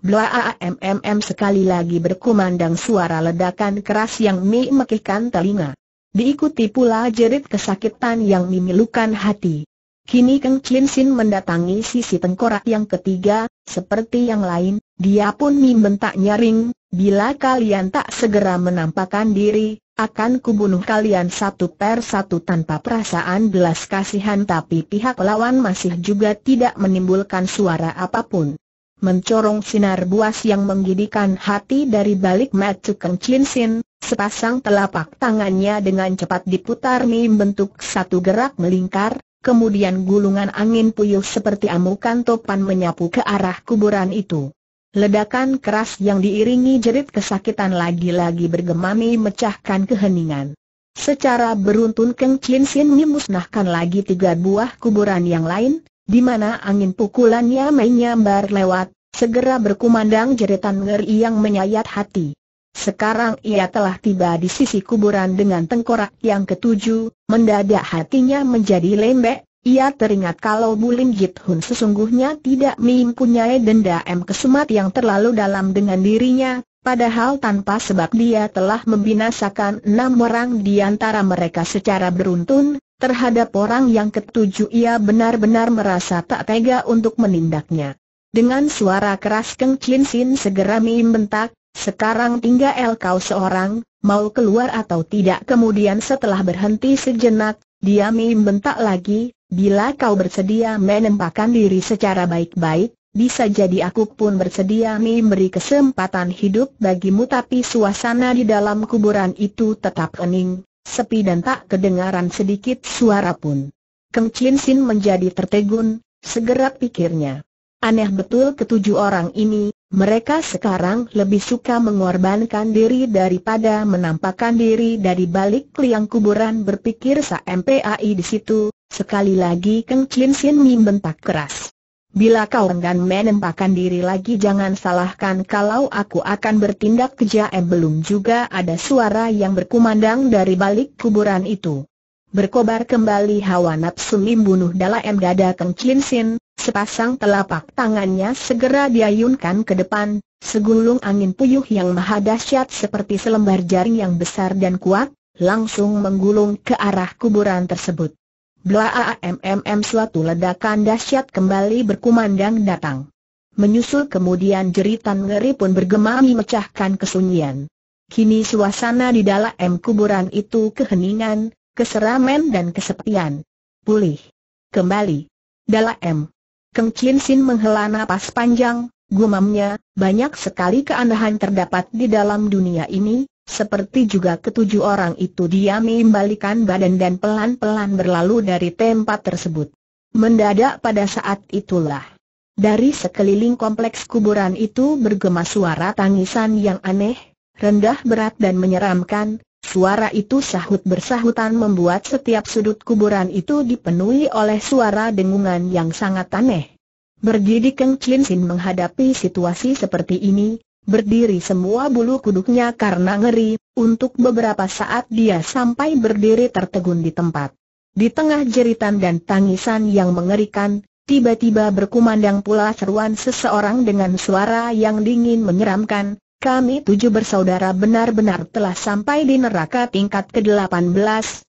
Blaa MMM sekali lagi berkumandang suara ledakan keras yang mim mekikan telinga. Diikuti pula jerit kesakitan yang memilukan hati. Kini Keng Chin Sin mendatangi sisi tengkorak yang ketiga, seperti yang lain, dia pun membentak nyaring, bila kalian tak segera menampakkan diri, akan kubunuh kalian satu per satu tanpa perasaan belas kasihan tapi pihak lawan masih juga tidak menimbulkan suara apapun. Mencorong sinar buas yang menggidikan hati dari balik mata Keng Chin Sin, sepasang telapak tangannya dengan cepat diputar mim bentuk satu gerak melingkar, kemudian gulungan angin puyuh seperti amukan topan menyapu ke arah kuburan itu. Ledakan keras yang diiringi jerit kesakitan lagi-lagi bergemami mecahkan keheningan. Secara beruntun Keng Chin Sin memusnahkan lagi tiga buah kuburan yang lain, di mana angin pukulannya menyambar lewat, segera berkumandang jeritan ngeri yang menyayat hati. Sekarang ia telah tiba di sisi kuburan dengan tengkorak yang ketujuh, mendadak hatinya menjadi lembek, ia teringat kalau Bulim Git Hun sesungguhnya tidak mempunyai denda M kesumat yang terlalu dalam dengan dirinya, padahal tanpa sebab dia telah membinasakan enam orang di antara mereka secara beruntun, terhadap orang yang ketujuh ia benar-benar merasa tak tega untuk menindaknya. Dengan suara keras Keng Chin Sin segera membentak, sekarang tinggal kau seorang, mau keluar atau tidak kemudian setelah berhenti sejenak, dia membentak lagi, Bila kau bersedia menempahkan diri secara baik-baik, bisa jadi aku pun bersedia memberi kesempatan hidup bagimu tapi suasana di dalam kuburan itu tetap ening, sepi dan tak kedengaran sedikit suara pun. Keng Chin Sin menjadi tertegun, segera pikirnya. Aneh betul ketujuh orang ini, mereka sekarang lebih suka mengorbankan diri daripada menampakkan diri dari balik liang kuburan berpikir sampai di situ, Sekali lagi Keng Chin Sin membentak keras. Bila kau enggan menempahkan diri lagi jangan salahkan kalau aku akan bertindak kejam belum juga ada suara yang berkumandang dari balik kuburan itu. Berkobar kembali hawa nafsu bunuh dalam dada Keng Chin Sin, sepasang telapak tangannya segera diayunkan ke depan, segulung angin puyuh yang maha dahsyat seperti selembar jaring yang besar dan kuat, langsung menggulung ke arah kuburan tersebut. Blaamm suatu ledakan dahsyat kembali berkumandang datang. Menyusul kemudian jeritan ngeri pun bergema memecahkan kesunyian. Kini suasana di dalam kuburan itu keheningan, keseramen dan kesepian. Pulih. Kembali. Dalam. Keng Chin Sin menghela napas panjang, gumamnya, banyak sekali keanehan terdapat di dalam dunia ini, seperti juga ketujuh orang itu dia mengembalikan badan dan pelan-pelan berlalu dari tempat tersebut. Mendadak pada saat itulah. Dari sekeliling kompleks kuburan itu bergema suara tangisan yang aneh, rendah berat dan menyeramkan, Suara itu sahut bersahutan membuat setiap sudut kuburan itu dipenuhi oleh suara dengungan yang sangat aneh. Berdiri Keng Chin Sin menghadapi situasi seperti ini, Berdiri semua bulu kuduknya karena ngeri, untuk beberapa saat dia sampai berdiri tertegun di tempat. Di tengah jeritan dan tangisan yang mengerikan, tiba-tiba berkumandang pula seruan seseorang dengan suara yang dingin menyeramkan, kami tujuh bersaudara benar-benar telah sampai di neraka tingkat ke-18,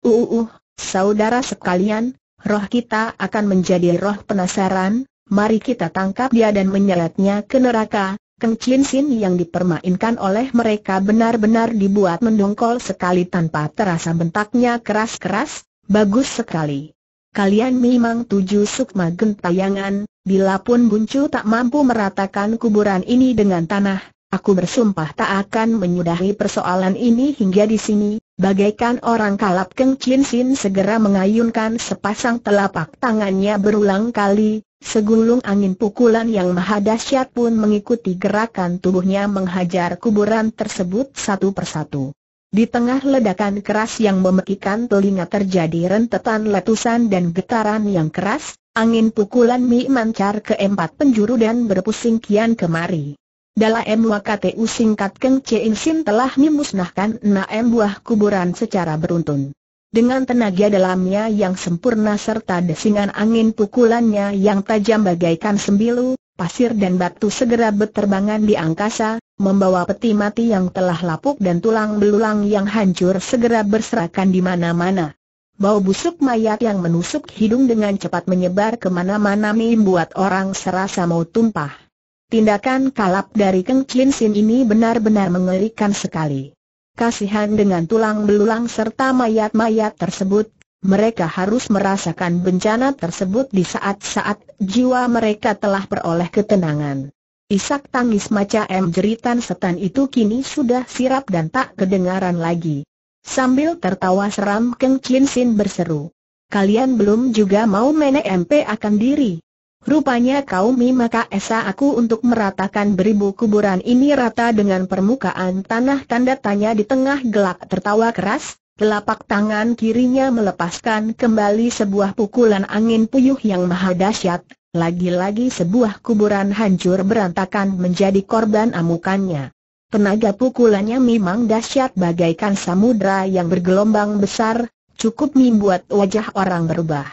uuuh, uh, uh, saudara sekalian, roh kita akan menjadi roh penasaran, mari kita tangkap dia dan menyeretnya ke neraka, Kencin Sin yang dipermainkan oleh mereka benar-benar dibuat mendongkol sekali tanpa terasa bentaknya keras-keras, bagus sekali. Kalian memang tujuh sukma gentayangan, bila pun Buncu tak mampu meratakan kuburan ini dengan tanah, aku bersumpah tak akan menyudahi persoalan ini hingga di sini. Bagaikan orang kalap Keng Chin Sin segera mengayunkan sepasang telapak tangannya berulang kali, Segulung angin pukulan yang maha dahsyat pun mengikuti gerakan tubuhnya menghajar kuburan tersebut satu persatu. Di tengah ledakan keras yang memekikan telinga terjadi rentetan letusan dan getaran yang keras, angin pukulan Mi mancar ke empat penjuru dan berpusing kian kemari. Dalam waktu singkat Keng insin Sin telah memusnahkan enam buah kuburan secara beruntun. Dengan tenaga dalamnya yang sempurna serta desingan angin pukulannya yang tajam bagaikan sembilu, pasir dan batu segera berterbangan di angkasa, membawa peti mati yang telah lapuk dan tulang belulang yang hancur segera berserakan di mana-mana. Bau busuk mayat yang menusuk hidung dengan cepat menyebar kemana-mana membuat orang serasa mau tumpah. Tindakan kalap dari Keng Chin Sin ini benar-benar mengerikan sekali kasihan dengan tulang belulang serta mayat-mayat tersebut, mereka harus merasakan bencana tersebut di saat-saat jiwa mereka telah peroleh ketenangan. Isak tangis macam jeritan setan itu kini sudah sirap dan tak kedengaran lagi. Sambil tertawa seram Keng Chin Sin berseru. Kalian belum juga mau menek MP akan diri. Rupanya kau maka esa aku untuk meratakan beribu kuburan ini rata dengan permukaan tanah tanda tanya di tengah gelak tertawa keras, telapak tangan kirinya melepaskan kembali sebuah pukulan angin puyuh yang maha dahsyat, lagi-lagi sebuah kuburan hancur berantakan menjadi korban amukannya. Tenaga pukulannya memang dahsyat bagaikan samudra yang bergelombang besar, cukup membuat wajah orang berubah.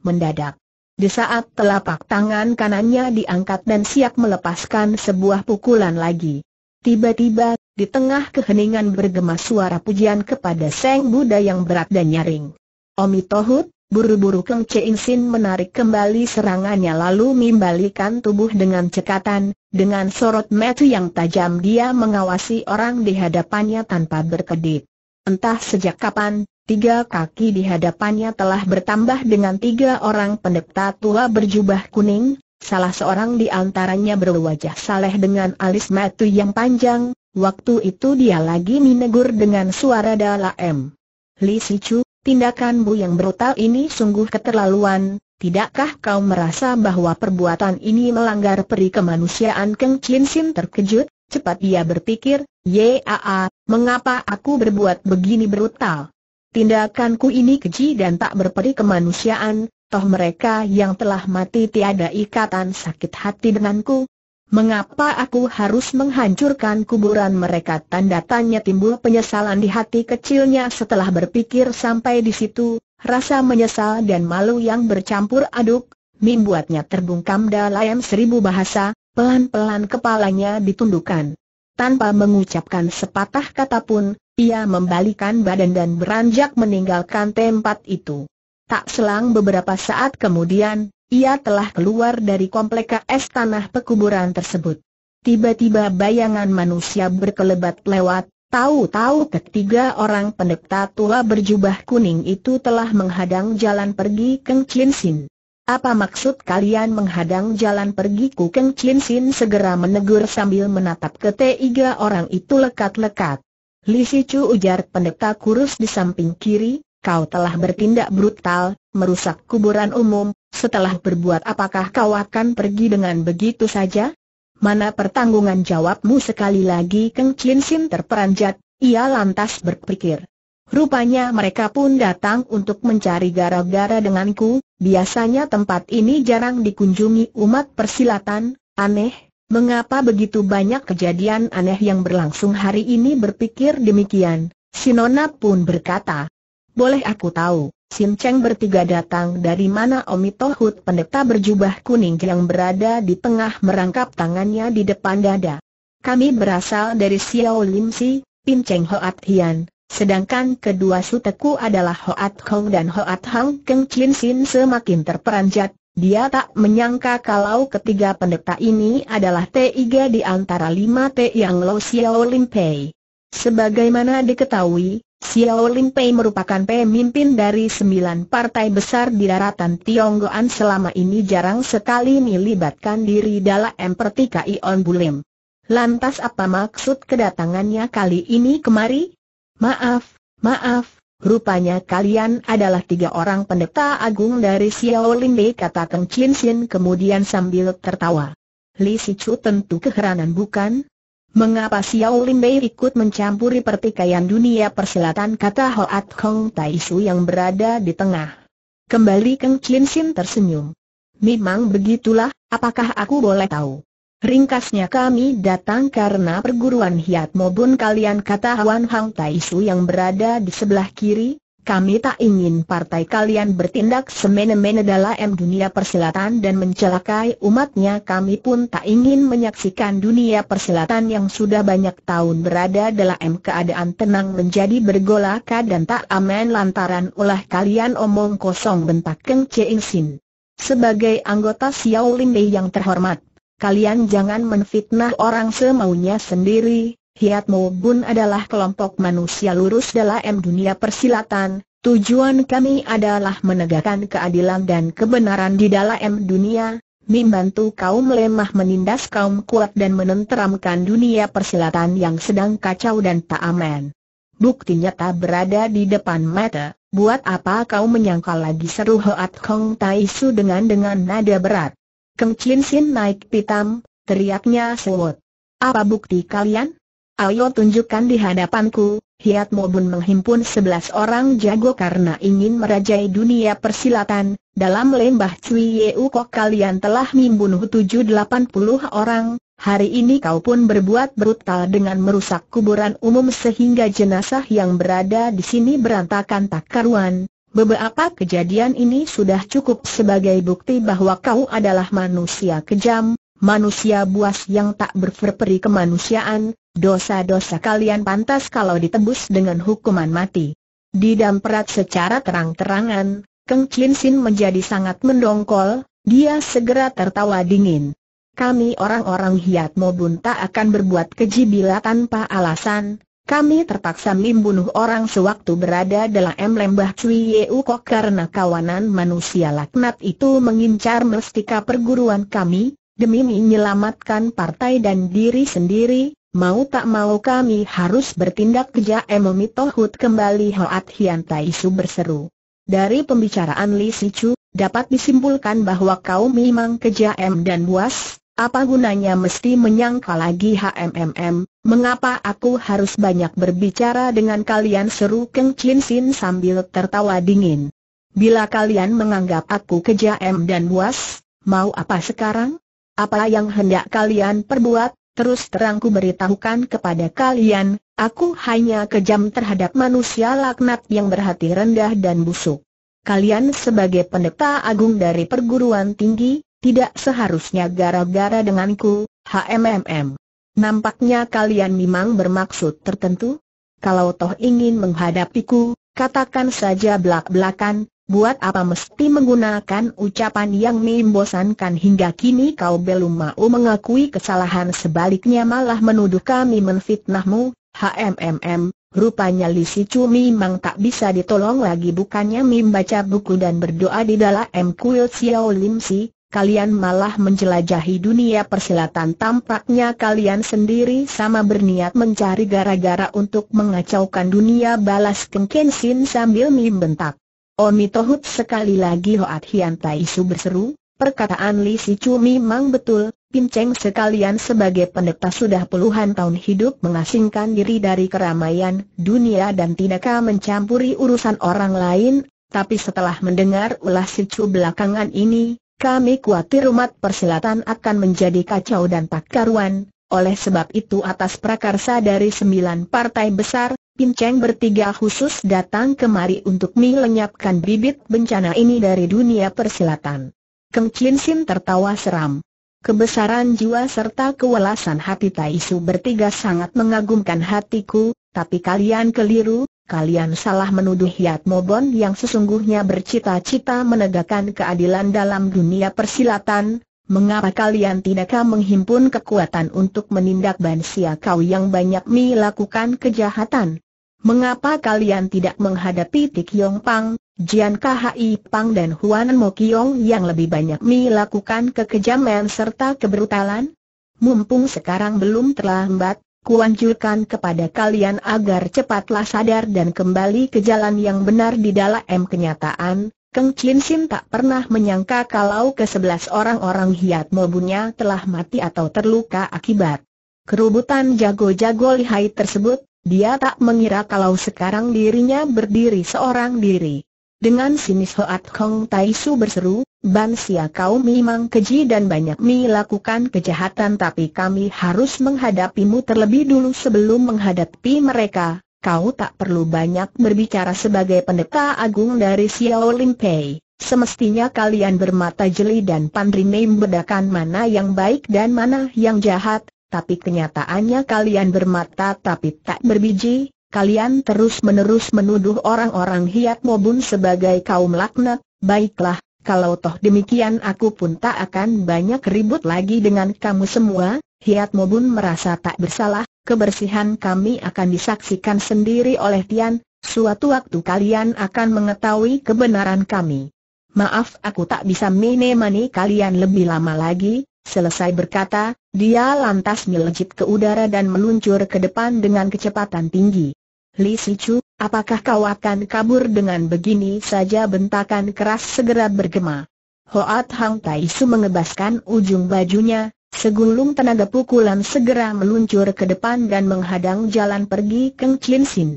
Mendadak di saat telapak tangan kanannya diangkat dan siap melepaskan sebuah pukulan lagi. Tiba-tiba, di tengah keheningan bergema suara pujian kepada Seng Buddha yang berat dan nyaring. Omi Tohut, buru-buru Keng Cheng Sin menarik kembali serangannya lalu membalikan tubuh dengan cekatan, dengan sorot metu yang tajam dia mengawasi orang di hadapannya tanpa berkedip. Entah sejak kapan, Tiga kaki di hadapannya telah bertambah dengan tiga orang pendeta tua berjubah kuning, salah seorang di antaranya berwajah saleh dengan alis matu yang panjang, waktu itu dia lagi menegur dengan suara dalam. Li Sichu, tindakanmu yang brutal ini sungguh keterlaluan, tidakkah kau merasa bahwa perbuatan ini melanggar peri kemanusiaan Keng Chin Sin terkejut? Cepat dia berpikir, yaa, mengapa aku berbuat begini brutal? Tindakanku ini keji dan tak berperi kemanusiaan, toh mereka yang telah mati tiada ikatan sakit hati denganku. Mengapa aku harus menghancurkan kuburan mereka? Tanda tanya timbul penyesalan di hati kecilnya setelah berpikir sampai di situ, rasa menyesal dan malu yang bercampur aduk, membuatnya terbungkam dalam seribu bahasa, pelan-pelan kepalanya ditundukkan. Tanpa mengucapkan sepatah kata pun, ia membalikan badan dan beranjak meninggalkan tempat itu. Tak selang beberapa saat kemudian, ia telah keluar dari komplek KS tanah pekuburan tersebut. Tiba-tiba bayangan manusia berkelebat lewat, tahu-tahu ketiga orang pendeta tua berjubah kuning itu telah menghadang jalan pergi Keng Chin Sin. Apa maksud kalian menghadang jalan pergi ku Keng Chin Sin segera menegur sambil menatap ketiga orang itu lekat-lekat. Li Sicu ujar pendeta kurus di samping kiri, kau telah bertindak brutal, merusak kuburan umum, setelah berbuat apakah kau akan pergi dengan begitu saja? Mana pertanggungan jawabmu sekali lagi Keng Chin Sin terperanjat, ia lantas berpikir. Rupanya mereka pun datang untuk mencari gara-gara denganku, biasanya tempat ini jarang dikunjungi umat persilatan, aneh, Mengapa begitu banyak kejadian aneh yang berlangsung hari ini berpikir demikian, Sinona pun berkata. Boleh aku tahu, Sin Cheng bertiga datang dari mana Omi Tohut pendeta berjubah kuning yang berada di tengah merangkap tangannya di depan dada. Kami berasal dari Xiao Lim Si, Pin Cheng Hoat Hian, sedangkan kedua suteku adalah Hoat Hong dan Hoat Hang Keng Chin Sin semakin terperanjat, dia tak menyangka kalau ketiga pendeta ini adalah Tiga di antara lima T yang Lo Xiao Lim Pei. Sebagaimana diketahui, Xiao Lim Pei merupakan pemimpin dari sembilan partai besar di daratan Tionggoan selama ini jarang sekali melibatkan diri dalam pertikaian bulim. Lantas apa maksud kedatangannya kali ini kemari? Maaf, maaf, Rupanya kalian adalah tiga orang pendeta agung dari Xiao Bei, kata Kang Chin Xin kemudian sambil tertawa. Li Sichu tentu keheranan bukan? Mengapa Xiao Bei ikut mencampuri pertikaian dunia persilatan kata Hoat Kong Tai Su yang berada di tengah? Kembali Kang Chin Xin tersenyum. Memang begitulah, apakah aku boleh tahu? Ringkasnya kami datang karena perguruan hiat maupun kalian kata Wan Hang Taisu yang berada di sebelah kiri, kami tak ingin partai kalian bertindak semena-mena dalam dunia persilatan dan mencelakai umatnya kami pun tak ingin menyaksikan dunia persilatan yang sudah banyak tahun berada dalam keadaan tenang menjadi bergolak dan tak aman lantaran ulah kalian omong kosong bentak Keng Cheng Sin. Sebagai anggota Xiaolin Dei yang terhormat, kalian jangan menfitnah orang semaunya sendiri, Hiat Mo adalah kelompok manusia lurus dalam dunia persilatan, tujuan kami adalah menegakkan keadilan dan kebenaran di dalam dunia, membantu kaum lemah menindas kaum kuat dan menenteramkan dunia persilatan yang sedang kacau dan tak aman. Bukti nyata berada di depan mata, buat apa kau menyangkal lagi seru Hoat Kong Tai Su dengan dengan nada berat. Keng Chin Sin naik pitam, teriaknya sewot. Apa bukti kalian? Ayo tunjukkan di hadapanku, Hiat Mobun menghimpun sebelas orang jago karena ingin merajai dunia persilatan, dalam lembah Cui Yeu Kok kalian telah membunuh tujuh delapan puluh orang, hari ini kau pun berbuat brutal dengan merusak kuburan umum sehingga jenazah yang berada di sini berantakan tak karuan, Beberapa kejadian ini sudah cukup sebagai bukti bahwa kau adalah manusia kejam, manusia buas yang tak berperperi kemanusiaan, dosa-dosa kalian pantas kalau ditebus dengan hukuman mati. Didamperat secara terang-terangan, Keng Chin Sin menjadi sangat mendongkol, dia segera tertawa dingin. Kami orang-orang Hiat Mobun tak akan berbuat keji bila tanpa alasan, kami terpaksa membunuh orang sewaktu berada dalam lembah Cui Yeu Kok karena kawanan manusia laknat itu mengincar mestika perguruan kami, demi menyelamatkan partai dan diri sendiri, mau tak mau kami harus bertindak Emomi Tohut kembali Hoat Hian Tai Su berseru. Dari pembicaraan Li Sichu, dapat disimpulkan bahwa kau memang kejam dan buas, apa gunanya mesti menyangka lagi HMMM, mengapa aku harus banyak berbicara dengan kalian seru Keng Chin Sin sambil tertawa dingin. Bila kalian menganggap aku kejam dan buas, mau apa sekarang? Apa yang hendak kalian perbuat? Terus terangku beritahukan kepada kalian, aku hanya kejam terhadap manusia laknat yang berhati rendah dan busuk. Kalian sebagai pendeta agung dari perguruan tinggi, tidak seharusnya gara-gara denganku, HMMM. Nampaknya kalian memang bermaksud tertentu? Kalau toh ingin menghadapiku, katakan saja belak-belakan, buat apa mesti menggunakan ucapan yang membosankan hingga kini kau belum mau mengakui kesalahan sebaliknya malah menuduh kami menfitnahmu, HMMM, Rupanya Li Chu memang tak bisa ditolong lagi bukannya membaca buku dan berdoa di dalam Kuil Xiao Lim Si, kalian malah menjelajahi dunia persilatan tampaknya kalian sendiri sama berniat mencari gara-gara untuk mengacaukan dunia balas kengkensin sambil membentak. Oni oh, Tohut sekali lagi Hoat Hian Tai Su berseru, perkataan Li Si Chu memang betul, Pinceng sekalian sebagai pendeta sudah puluhan tahun hidup mengasingkan diri dari keramaian dunia dan tidakkah mencampuri urusan orang lain, tapi setelah mendengar ulah si Chu belakangan ini, kami khawatir umat persilatan akan menjadi kacau dan tak karuan, oleh sebab itu atas prakarsa dari sembilan partai besar, Pinceng bertiga khusus datang kemari untuk melenyapkan bibit bencana ini dari dunia persilatan. Keng Chin Sin tertawa seram. Kebesaran jiwa serta kewelasan hati Su bertiga sangat mengagumkan hatiku, tapi kalian keliru, kalian salah menuduh Yat Mobon yang sesungguhnya bercita-cita menegakkan keadilan dalam dunia persilatan, mengapa kalian tidakkah menghimpun kekuatan untuk menindak Bansia kau yang banyak melakukan kejahatan? Mengapa kalian tidak menghadapi Tik Yong Pang, Jian Khi Pang dan Huan Mo Kiong yang lebih banyak melakukan kekejaman serta kebrutalan? Mumpung sekarang belum terlambat, kuanjurkan kepada kalian agar cepatlah sadar dan kembali ke jalan yang benar di dalam kenyataan, Keng Chin Sim tak pernah menyangka kalau ke sebelas orang-orang hiat mobunya telah mati atau terluka akibat kerubutan jago-jago lihai tersebut, dia tak mengira kalau sekarang dirinya berdiri seorang diri. Dengan sinis Hoat Kong Tai Su berseru, Bansia kau memang keji dan banyak mi lakukan kejahatan tapi kami harus menghadapimu terlebih dulu sebelum menghadapi mereka. Kau tak perlu banyak berbicara sebagai pendeta agung dari Xiao Pei. Semestinya kalian bermata jeli dan pandai membedakan mana yang baik dan mana yang jahat, tapi kenyataannya kalian bermata tapi tak berbiji. Kalian terus-menerus menuduh orang-orang hiat mobun sebagai kaum laknat, baiklah, kalau toh demikian aku pun tak akan banyak ribut lagi dengan kamu semua, Hiat Mobun merasa tak bersalah, kebersihan kami akan disaksikan sendiri oleh Tian, suatu waktu kalian akan mengetahui kebenaran kami. Maaf aku tak bisa menemani kalian lebih lama lagi, selesai berkata, dia lantas melejit ke udara dan meluncur ke depan dengan kecepatan tinggi. Li Sicu, apakah kau akan kabur dengan begini saja bentakan keras segera bergema. Hoat Hang Tai Su mengebaskan ujung bajunya, segulung tenaga pukulan segera meluncur ke depan dan menghadang jalan pergi Keng Chin Sin.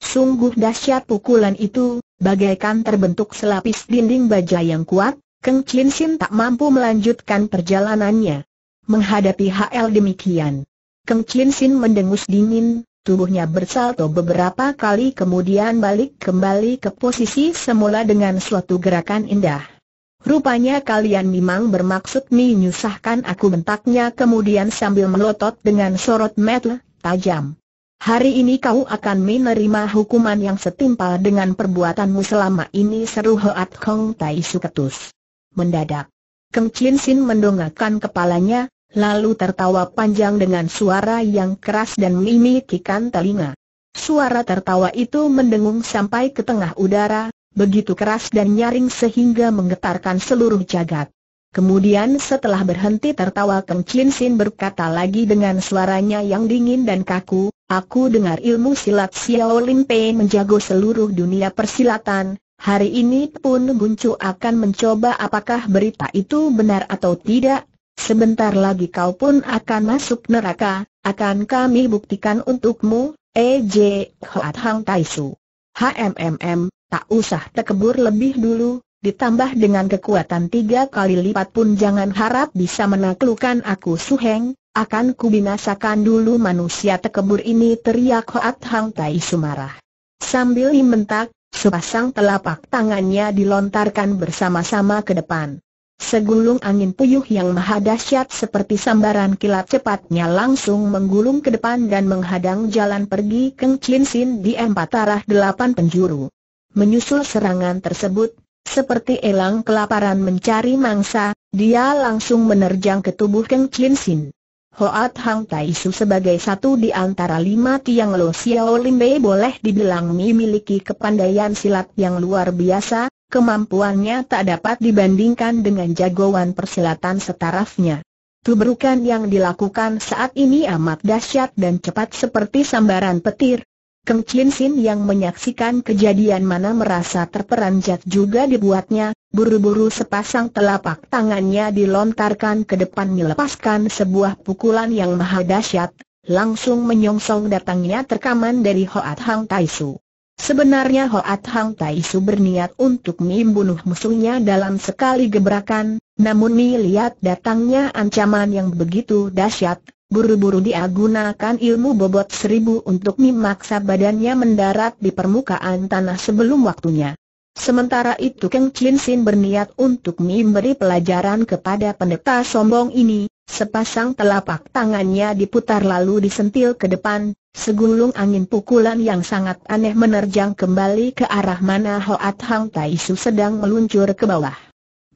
Sungguh dahsyat pukulan itu, bagaikan terbentuk selapis dinding baja yang kuat, Keng Chin Sin tak mampu melanjutkan perjalanannya. Menghadapi HL demikian. Keng Chin Sin mendengus dingin, Tubuhnya bersalto beberapa kali kemudian balik kembali ke posisi semula dengan suatu gerakan indah. Rupanya kalian memang bermaksud menyusahkan aku bentaknya kemudian sambil melotot dengan sorot mata tajam. Hari ini kau akan menerima hukuman yang setimpal dengan perbuatanmu selama ini seru Hoat Kong Tai Suketus. Mendadak. Keng Chin Sin mendongakkan kepalanya, Lalu tertawa panjang dengan suara yang keras dan mimikikan telinga. Suara tertawa itu mendengung sampai ke tengah udara, begitu keras dan nyaring sehingga menggetarkan seluruh jagat. Kemudian setelah berhenti tertawa Keng Chin Sin berkata lagi dengan suaranya yang dingin dan kaku, Aku dengar ilmu silat Xiao Lin Pei menjago seluruh dunia persilatan, hari ini pun Guncu akan mencoba apakah berita itu benar atau tidak, Sebentar lagi kau pun akan masuk neraka, akan kami buktikan untukmu, E.J. Eh, Hoat Hang Taisu. HMMM, tak usah tekebur lebih dulu, ditambah dengan kekuatan tiga kali lipat pun jangan harap bisa menaklukkan aku Suheng, akan kubinasakan dulu manusia tekebur ini teriak Hoat Hang Tai marah. Sambil imentak, sepasang telapak tangannya dilontarkan bersama-sama ke depan. Segulung angin puyuh yang maha dahsyat seperti sambaran kilat cepatnya langsung menggulung ke depan dan menghadang jalan pergi Keng Chin Sin di empat arah delapan penjuru. Menyusul serangan tersebut, seperti elang kelaparan mencari mangsa, dia langsung menerjang ke tubuh Keng Chin Sin. Hoat Hang Tai Su sebagai satu di antara lima tiang Lo Xiao Bei boleh dibilang memiliki kepandaian silat yang luar biasa, kemampuannya tak dapat dibandingkan dengan jagoan persilatan setarafnya. Tubrukan yang dilakukan saat ini amat dahsyat dan cepat seperti sambaran petir, Keng Chin Sin yang menyaksikan kejadian mana merasa terperanjat juga dibuatnya, buru-buru sepasang telapak tangannya dilontarkan ke depan melepaskan sebuah pukulan yang maha dahsyat, langsung menyongsong datangnya terkaman dari Hoat Hang Tai Su. Sebenarnya Hoat Hang Tai Su berniat untuk membunuh musuhnya dalam sekali gebrakan, namun melihat datangnya ancaman yang begitu dahsyat, Buru-buru dia gunakan ilmu bobot seribu untuk memaksa badannya mendarat di permukaan tanah sebelum waktunya. Sementara itu Keng Chin Sin berniat untuk memberi pelajaran kepada pendeta sombong ini, sepasang telapak tangannya diputar lalu disentil ke depan, segulung angin pukulan yang sangat aneh menerjang kembali ke arah mana Hoat Hang Tai Su sedang meluncur ke bawah.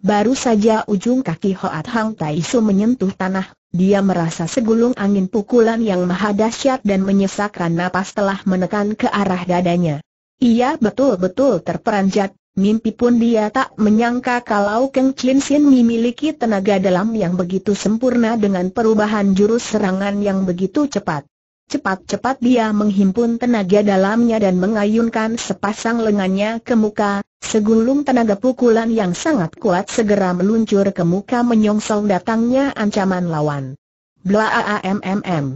Baru saja ujung kaki Hoat Hang Tai Su menyentuh tanah, dia merasa segulung angin pukulan yang maha dahsyat dan menyesakkan napas telah menekan ke arah dadanya. Ia betul-betul terperanjat, mimpi pun dia tak menyangka kalau Keng Chin Sin memiliki tenaga dalam yang begitu sempurna dengan perubahan jurus serangan yang begitu cepat. Cepat-cepat dia menghimpun tenaga dalamnya dan mengayunkan sepasang lengannya ke muka, Segulung tenaga pukulan yang sangat kuat segera meluncur ke muka menyongsong datangnya ancaman lawan. m.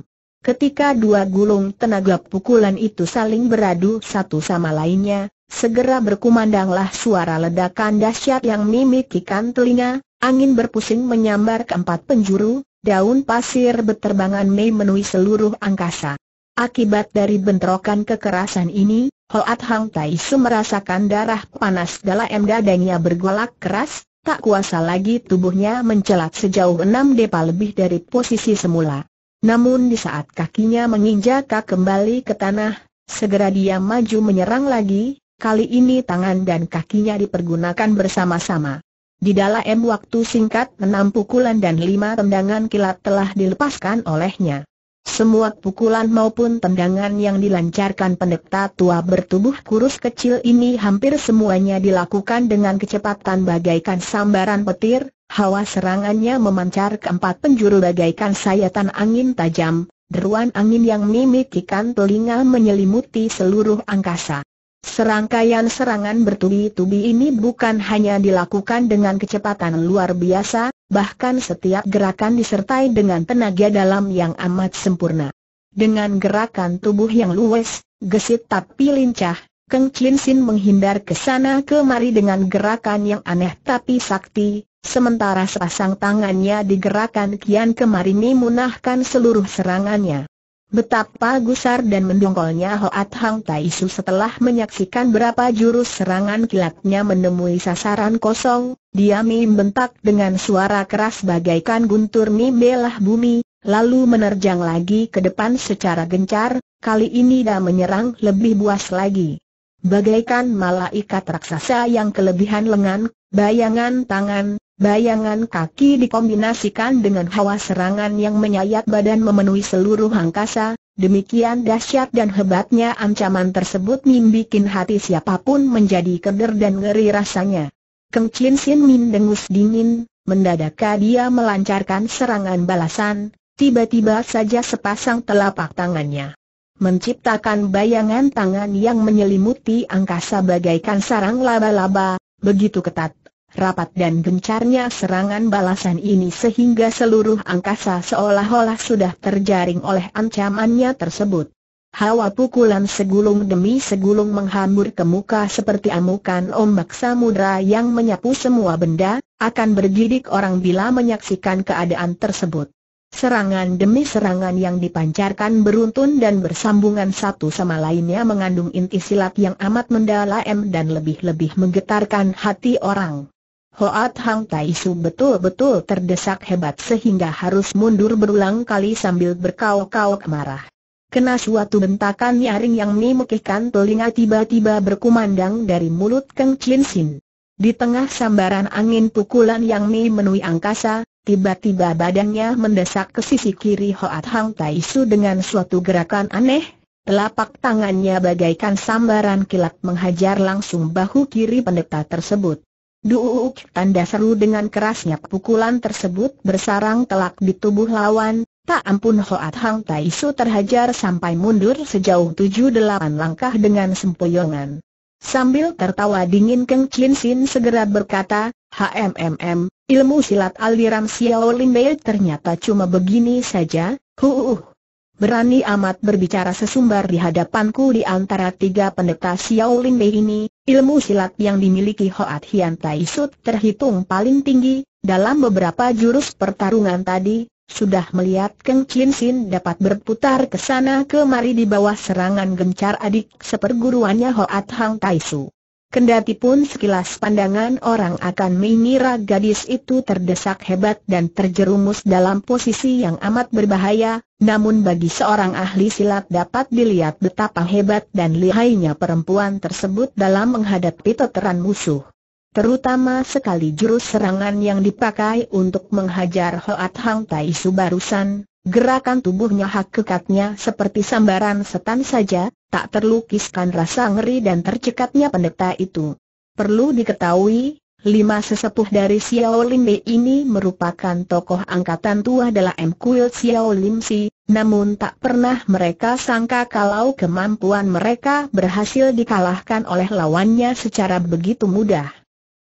Ketika dua gulung tenaga pukulan itu saling beradu satu sama lainnya, segera berkumandanglah suara ledakan dahsyat yang mimikikan telinga, angin berpusing menyambar keempat penjuru, daun pasir berterbangan memenuhi seluruh angkasa. Akibat dari bentrokan kekerasan ini, Hoat Hang Tai Su merasakan darah panas dalam dadanya bergolak keras, tak kuasa lagi tubuhnya mencelat sejauh enam depa lebih dari posisi semula. Namun di saat kakinya menginjak kembali ke tanah, segera dia maju menyerang lagi, kali ini tangan dan kakinya dipergunakan bersama-sama. Di dalam waktu singkat enam pukulan dan lima tendangan kilat telah dilepaskan olehnya. Semua pukulan maupun tendangan yang dilancarkan pendeta tua bertubuh kurus kecil ini hampir semuanya dilakukan dengan kecepatan bagaikan sambaran petir, hawa serangannya memancar ke empat penjuru bagaikan sayatan angin tajam, deruan angin yang mimikikan telinga menyelimuti seluruh angkasa. Serangkaian serangan bertubi-tubi ini bukan hanya dilakukan dengan kecepatan luar biasa, bahkan setiap gerakan disertai dengan tenaga dalam yang amat sempurna. Dengan gerakan tubuh yang luwes, gesit tapi lincah, Keng Chin Sin menghindar ke sana kemari dengan gerakan yang aneh tapi sakti, sementara sepasang tangannya digerakkan kian kemari memunahkan seluruh serangannya. Betapa gusar dan mendongkolnya Hoat Hang Tai Su setelah menyaksikan berapa jurus serangan kilatnya menemui sasaran kosong, dia membentak dengan suara keras bagaikan guntur membelah bumi, lalu menerjang lagi ke depan secara gencar, kali ini dia menyerang lebih buas lagi. Bagaikan malaikat raksasa yang kelebihan lengan, bayangan tangan, Bayangan kaki dikombinasikan dengan hawa serangan yang menyayat badan memenuhi seluruh angkasa, demikian dahsyat dan hebatnya ancaman tersebut membuat hati siapapun menjadi keder dan ngeri rasanya. Keng Chin Sin Min dengus dingin, mendadak dia melancarkan serangan balasan, tiba-tiba saja sepasang telapak tangannya menciptakan bayangan tangan yang menyelimuti angkasa bagaikan sarang laba-laba, begitu ketat rapat dan gencarnya serangan balasan ini sehingga seluruh angkasa seolah-olah sudah terjaring oleh ancamannya tersebut. Hawa pukulan segulung demi segulung menghambur ke muka seperti amukan ombak samudra yang menyapu semua benda, akan bergidik orang bila menyaksikan keadaan tersebut. Serangan demi serangan yang dipancarkan beruntun dan bersambungan satu sama lainnya mengandung inti silat yang amat mendalam dan lebih-lebih menggetarkan hati orang. Hoat Hang Tai Su betul-betul terdesak hebat sehingga harus mundur berulang kali sambil berkauk-kauk marah. Kena suatu bentakan nyaring yang memekihkan telinga tiba-tiba berkumandang dari mulut Keng Chin Sin. Di tengah sambaran angin pukulan yang memenuhi angkasa, tiba-tiba badannya mendesak ke sisi kiri Hoat Hang Tai Su dengan suatu gerakan aneh, telapak tangannya bagaikan sambaran kilat menghajar langsung bahu kiri pendeta tersebut. Duuk, tanda seru dengan kerasnya pukulan tersebut bersarang telak di tubuh lawan, tak ampun Hoat Hang Tai Su terhajar sampai mundur sejauh tujuh delapan langkah dengan sempoyongan. Sambil tertawa dingin Keng Chin Sin segera berkata, HMMM, ilmu silat aliran Xiao Lin Bei ternyata cuma begini saja, huuuh berani amat berbicara sesumbar di hadapanku di antara tiga pendeta Xiaolin Bei ini, ilmu silat yang dimiliki Hoat Hian Tai Sut terhitung paling tinggi, dalam beberapa jurus pertarungan tadi, sudah melihat Keng Chin Sin dapat berputar ke sana kemari di bawah serangan gencar adik seperguruannya Hoat Hang Tai Su. Kendati pun sekilas pandangan orang akan mengira gadis itu terdesak hebat dan terjerumus dalam posisi yang amat berbahaya, namun bagi seorang ahli silat dapat dilihat betapa hebat dan lihainya perempuan tersebut dalam menghadapi teteran musuh. Terutama sekali jurus serangan yang dipakai untuk menghajar Hoat Hang Tai Su barusan, Gerakan tubuhnya hak kekatnya seperti sambaran setan saja, tak terlukiskan rasa ngeri dan tercekatnya pendeta itu. Perlu diketahui, lima sesepuh dari Xiao Lim Bei ini merupakan tokoh angkatan tua dalam M. Kuil Xiao Lim Si, namun tak pernah mereka sangka kalau kemampuan mereka berhasil dikalahkan oleh lawannya secara begitu mudah.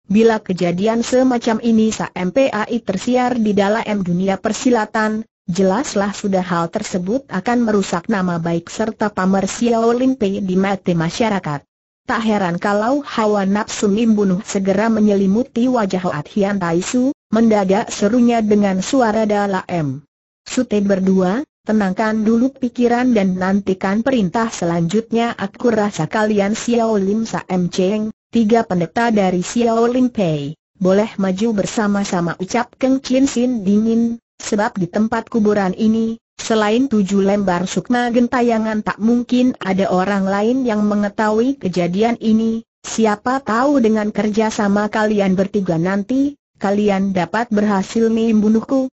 Bila kejadian semacam ini sa MPAI tersiar di dalam dunia persilatan, Jelaslah sudah hal tersebut akan merusak nama baik serta pamer Xiao Limpe di mata masyarakat. Tak heran kalau hawa nafsu membunuh segera menyelimuti wajah Hoat Hian Tai mendadak serunya dengan suara dalam. Sute berdua, tenangkan dulu pikiran dan nantikan perintah selanjutnya aku rasa kalian Xiao Lim M Cheng, tiga pendeta dari Xiao Lim Boleh maju bersama-sama ucap Keng Chin Sin dingin, Sebab di tempat kuburan ini, selain tujuh lembar sukma gentayangan tak mungkin ada orang lain yang mengetahui kejadian ini, siapa tahu dengan kerjasama kalian bertiga nanti, kalian dapat berhasil membunuhku,